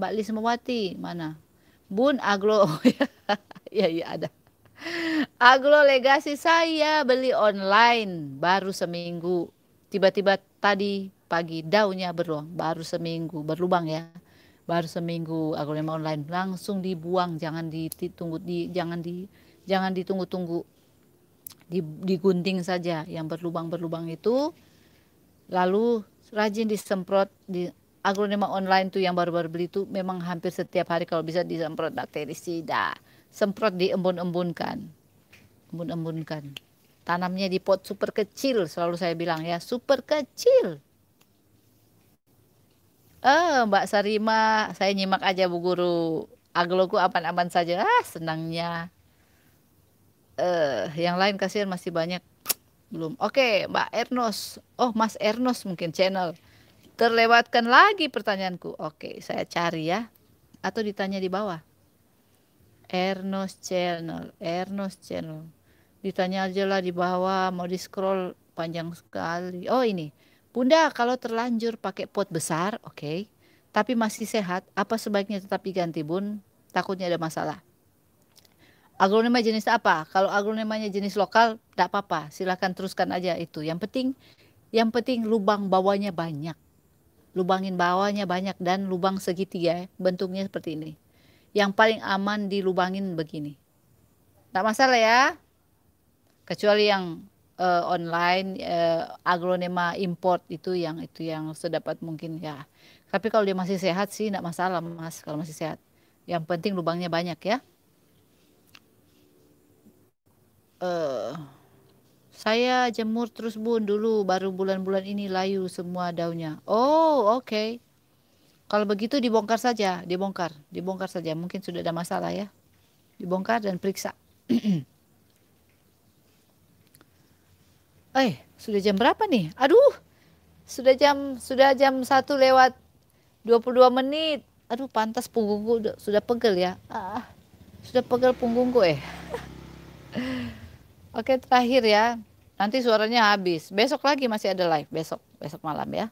Mbak Lismawati mana? Bun Aglo <laughs> oh ya. Iya, ya iya ada. Aglo legasi saya beli online baru seminggu. Tiba-tiba tadi pagi daunnya berlubang baru seminggu berlubang ya baru seminggu aglonema online langsung dibuang jangan ditunggu di jangan di jangan ditunggu-tunggu digunting saja yang berlubang-berlubang itu lalu rajin disemprot di aglonema online tuh yang baru-baru beli itu memang hampir setiap hari kalau bisa disemprot bakterisida semprot di embun-embunkan embun-embunkan tanamnya di pot super kecil selalu saya bilang ya super kecil Eh, Mbak Sarima, saya nyimak aja Bu Guru. Agloku aman-aman saja. Ah, senangnya. Eh, yang lain kasihan masih banyak. Belum. Oke, Mbak Ernos. Oh, Mas Ernos mungkin channel. Terlewatkan lagi pertanyaanku. Oke, saya cari ya. Atau ditanya di bawah. Ernos channel, Ernos channel. Ditanya aja lah di bawah, mau di scroll panjang sekali. Oh ini, Bunda, kalau terlanjur pakai pot besar, oke, okay, tapi masih sehat, apa sebaiknya tetap diganti bun? Takutnya ada masalah. Aglonema jenis apa? Kalau aglonemanya jenis lokal, tidak apa-apa. Silahkan teruskan aja itu. Yang penting, yang penting lubang bawahnya banyak. Lubangin bawahnya banyak dan lubang segitiga bentuknya seperti ini. Yang paling aman dilubangin begini. tak masalah ya. Kecuali yang uh, online uh, eh, agronema import itu yang itu yang sedapat mungkin ya. Tapi kalau dia masih sehat sih tidak masalah mas kalau masih sehat. Yang penting lubangnya banyak ya. Uh, saya jemur terus bun dulu baru bulan-bulan ini layu semua daunnya. Oh oke. Okay. Kalau begitu dibongkar saja, dibongkar, dibongkar saja. Mungkin sudah ada masalah ya. Dibongkar dan periksa. <clears throat> eh sudah jam berapa nih? Aduh, sudah jam sudah jam satu lewat 22 menit. Aduh, pantas punggungku sudah pegel ya. Ah, sudah pegel punggungku eh. <laughs> Oke, terakhir ya. Nanti suaranya habis. Besok lagi masih ada live besok, besok malam ya.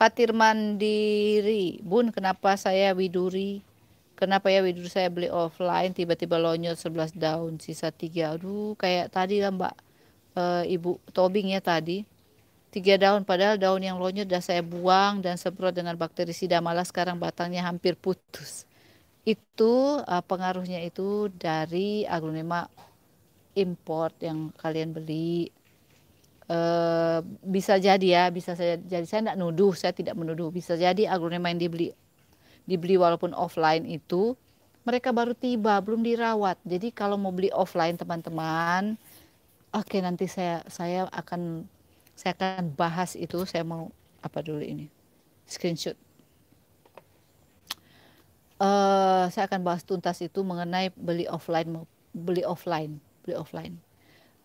Fatir Mandiri, Bun kenapa saya Widuri? Kenapa ya Widuri saya beli offline tiba-tiba lonjol 11 daun sisa tiga. Aduh, kayak tadi lah Mbak uh, Ibu Tobing ya tadi. Tiga daun padahal daun yang lonyot sudah saya buang dan semprot dengan bakterisida malah sekarang batangnya hampir putus. Itu uh, pengaruhnya itu dari aglonema import yang kalian beli. Uh, bisa jadi ya, bisa saya jadi saya tidak nuduh, saya tidak menuduh. Bisa jadi aglonema yang dibeli dibeli walaupun offline itu mereka baru tiba, belum dirawat. Jadi kalau mau beli offline teman-teman, Oke, nanti saya saya akan saya akan bahas itu. Saya mau apa dulu ini? Screenshot. Uh, saya akan bahas tuntas itu mengenai beli offline, beli offline, beli offline.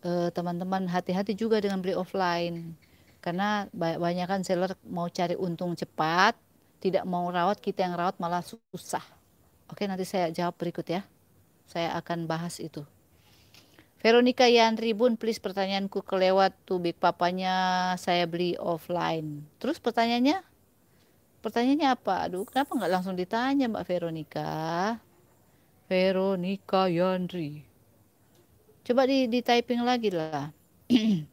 Uh, teman-teman hati-hati juga dengan beli offline karena banyak kan seller mau cari untung cepat, tidak mau rawat kita yang rawat malah susah. Oke, nanti saya jawab berikut ya. Saya akan bahas itu. Veronica Yandri Bun, please pertanyaanku kelewat tuh big papanya saya beli offline. Terus pertanyaannya? Pertanyaannya apa? Aduh, kenapa nggak langsung ditanya Mbak Veronica? Veronica Yandri. Coba di, di typing lagi lah. <clears throat>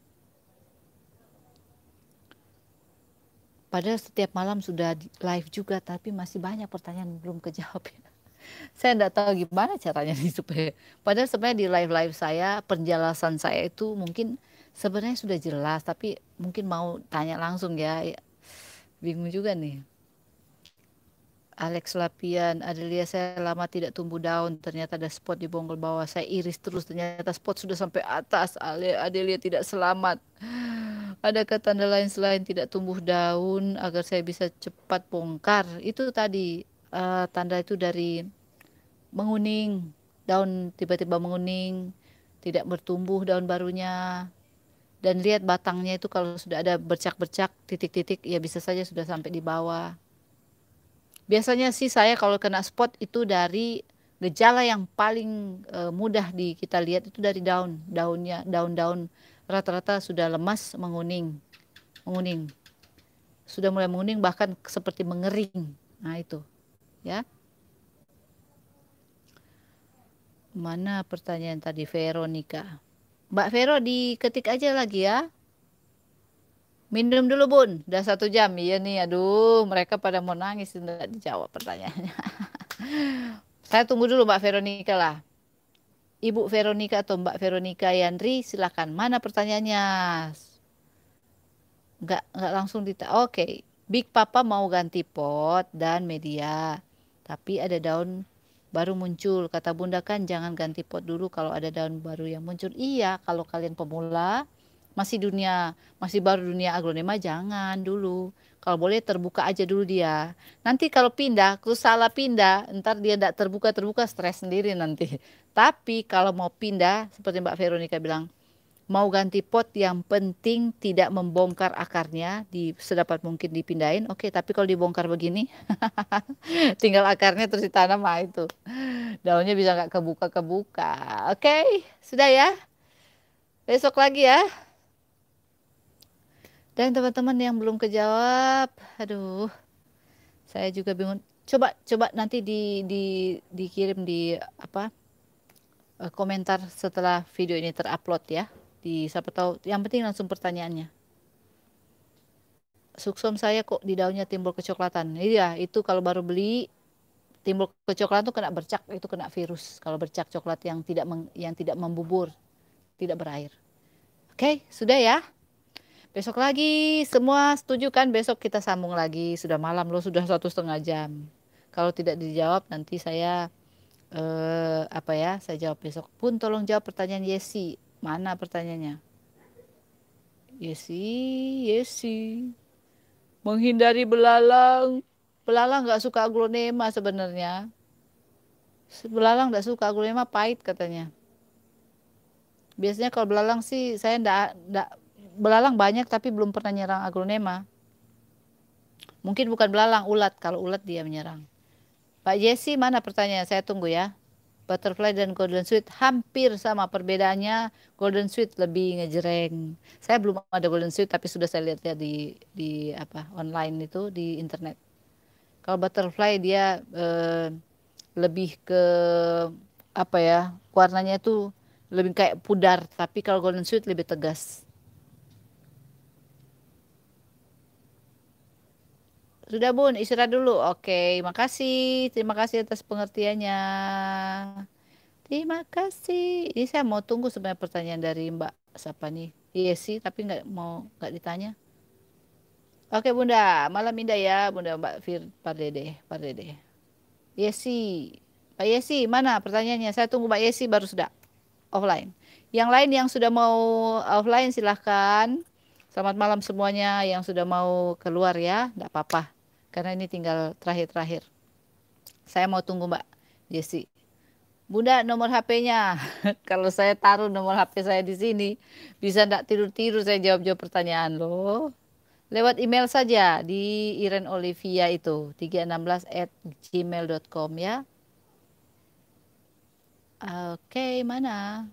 Padahal setiap malam sudah live juga, tapi masih banyak pertanyaan belum kejawab ya saya tidak tahu gimana caranya <laughs> nih supaya padahal sebenarnya di live live saya penjelasan saya itu mungkin sebenarnya sudah jelas tapi mungkin mau tanya langsung ya. ya bingung juga nih Alex Lapian, Adelia saya lama tidak tumbuh daun, ternyata ada spot di bonggol bawah, saya iris terus, ternyata spot sudah sampai atas, Adelia tidak selamat. Adakah tanda lain selain tidak tumbuh daun agar saya bisa cepat bongkar? Itu tadi uh, tanda itu dari menguning, daun tiba-tiba menguning, tidak bertumbuh daun barunya. Dan lihat batangnya itu kalau sudah ada bercak-bercak, titik-titik, ya bisa saja sudah sampai di bawah. Biasanya sih saya kalau kena spot itu dari gejala yang paling uh, mudah di kita lihat itu dari daun, daunnya, daun-daun rata-rata sudah lemas menguning, menguning, sudah mulai menguning bahkan seperti mengering. Nah itu ya mana pertanyaan tadi Veronica Mbak Vero diketik aja lagi ya minum dulu bun udah satu jam iya nih aduh mereka pada mau nangis tidak dijawab pertanyaannya <laughs> saya tunggu dulu Mbak Veronica lah Ibu Veronica atau Mbak Veronica Yandri silakan mana pertanyaannya Enggak, enggak langsung ditanya. oke okay. Big Papa mau ganti pot dan media tapi ada daun baru muncul. Kata Bunda kan jangan ganti pot dulu kalau ada daun baru yang muncul. Iya, kalau kalian pemula masih dunia masih baru dunia aglonema jangan dulu. Kalau boleh terbuka aja dulu dia. Nanti kalau pindah, aku salah pindah, ntar dia tidak terbuka terbuka stres sendiri nanti. Tapi kalau mau pindah, seperti Mbak Veronica bilang, mau ganti pot yang penting tidak membongkar akarnya di sedapat mungkin dipindahin oke okay, tapi kalau dibongkar begini <laughs> tinggal akarnya terus ditanam ah itu daunnya bisa nggak kebuka kebuka oke okay, sudah ya besok lagi ya dan teman-teman yang belum kejawab aduh saya juga bingung coba coba nanti di di dikirim di apa eh, komentar setelah video ini terupload ya di siapa tahu yang penting langsung pertanyaannya suksom saya kok di daunnya timbul kecoklatan iya itu kalau baru beli timbul kecoklatan tuh kena bercak itu kena virus kalau bercak coklat yang tidak meng, yang tidak membubur tidak berair oke sudah ya besok lagi semua setuju kan besok kita sambung lagi sudah malam loh sudah satu setengah jam kalau tidak dijawab nanti saya eh, apa ya saya jawab besok pun tolong jawab pertanyaan Yesi Mana pertanyaannya? Yesi, Yesi. Menghindari belalang. Belalang nggak suka aglonema sebenarnya. Belalang nggak suka aglonema pahit katanya. Biasanya kalau belalang sih saya ndak ndak belalang banyak tapi belum pernah nyerang aglonema. Mungkin bukan belalang, ulat. Kalau ulat dia menyerang. Pak Yesi mana pertanyaan? Saya tunggu ya. Butterfly dan Golden Sweet hampir sama perbedaannya Golden Sweet lebih ngejreng. Saya belum ada Golden Sweet tapi sudah saya lihat-lihat di di apa online itu di internet. Kalau Butterfly dia eh, lebih ke apa ya warnanya itu lebih kayak pudar tapi kalau Golden Sweet lebih tegas. Sudah Bun, istirahat dulu. Oke, makasih. Terima kasih atas pengertiannya. Terima kasih. Ini saya mau tunggu sebenarnya pertanyaan dari Mbak siapa nih? Yesi, iya tapi nggak mau nggak ditanya. Oke Bunda, malam indah ya Bunda Mbak Fir Pardede, Pardede. Yesi, Pak Yesi, mana pertanyaannya? Saya tunggu pak Yesi baru sudah offline. Yang lain yang sudah mau offline silahkan. Selamat malam semuanya yang sudah mau keluar ya, tidak apa-apa karena ini tinggal terakhir-terakhir. Saya mau tunggu Mbak Jesse. Bunda nomor HP-nya. <laughs> Kalau saya taruh nomor HP saya di sini, bisa tidak tidur-tidur saya jawab-jawab pertanyaan lo? Lewat email saja di Iren Olivia itu 316 at gmail.com ya. Oke, okay, mana?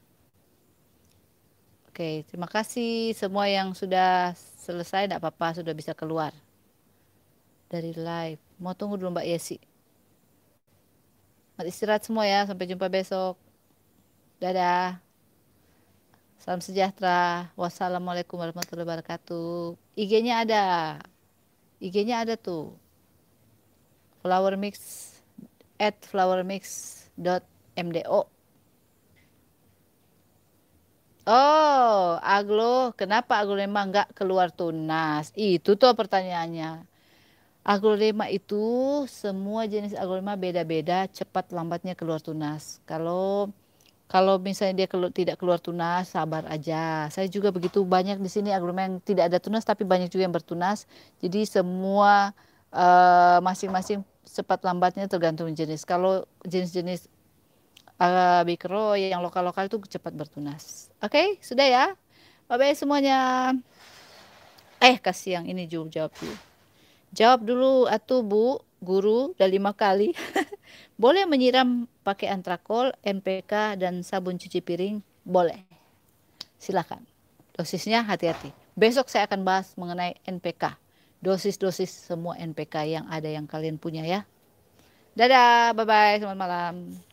Oke, okay, terima kasih semua yang sudah selesai, tidak apa-apa, sudah bisa keluar dari live. Mau tunggu dulu Mbak Yesi. Mari istirahat semua ya. Sampai jumpa besok. Dadah. Salam sejahtera. Wassalamualaikum warahmatullahi wabarakatuh. IG-nya ada. IG-nya ada tuh. Flower mix at flowermix.mdo Oh, Aglo, kenapa Aglo memang nggak keluar tunas? Itu tuh pertanyaannya. Aglonema itu semua jenis aglonema beda-beda cepat lambatnya keluar tunas. Kalau kalau misalnya dia kelu, tidak keluar tunas, sabar aja. Saya juga begitu banyak di sini aglonema yang tidak ada tunas tapi banyak juga yang bertunas. Jadi semua masing eh, masing-masing cepat lambatnya tergantung jenis. Kalau jenis-jenis uh, mikro yang lokal-lokal itu cepat bertunas. Oke, okay, sudah ya. Bye bye semuanya. Eh, kasih yang ini jawab jawab dulu. Jawab dulu atau Bu, guru dari lima kali. <laughs> boleh menyiram pakai antrakol, NPK dan sabun cuci piring? Boleh. Silakan. Dosisnya hati-hati. Besok saya akan bahas mengenai NPK. Dosis-dosis semua NPK yang ada yang kalian punya ya. Dadah, bye-bye, selamat malam.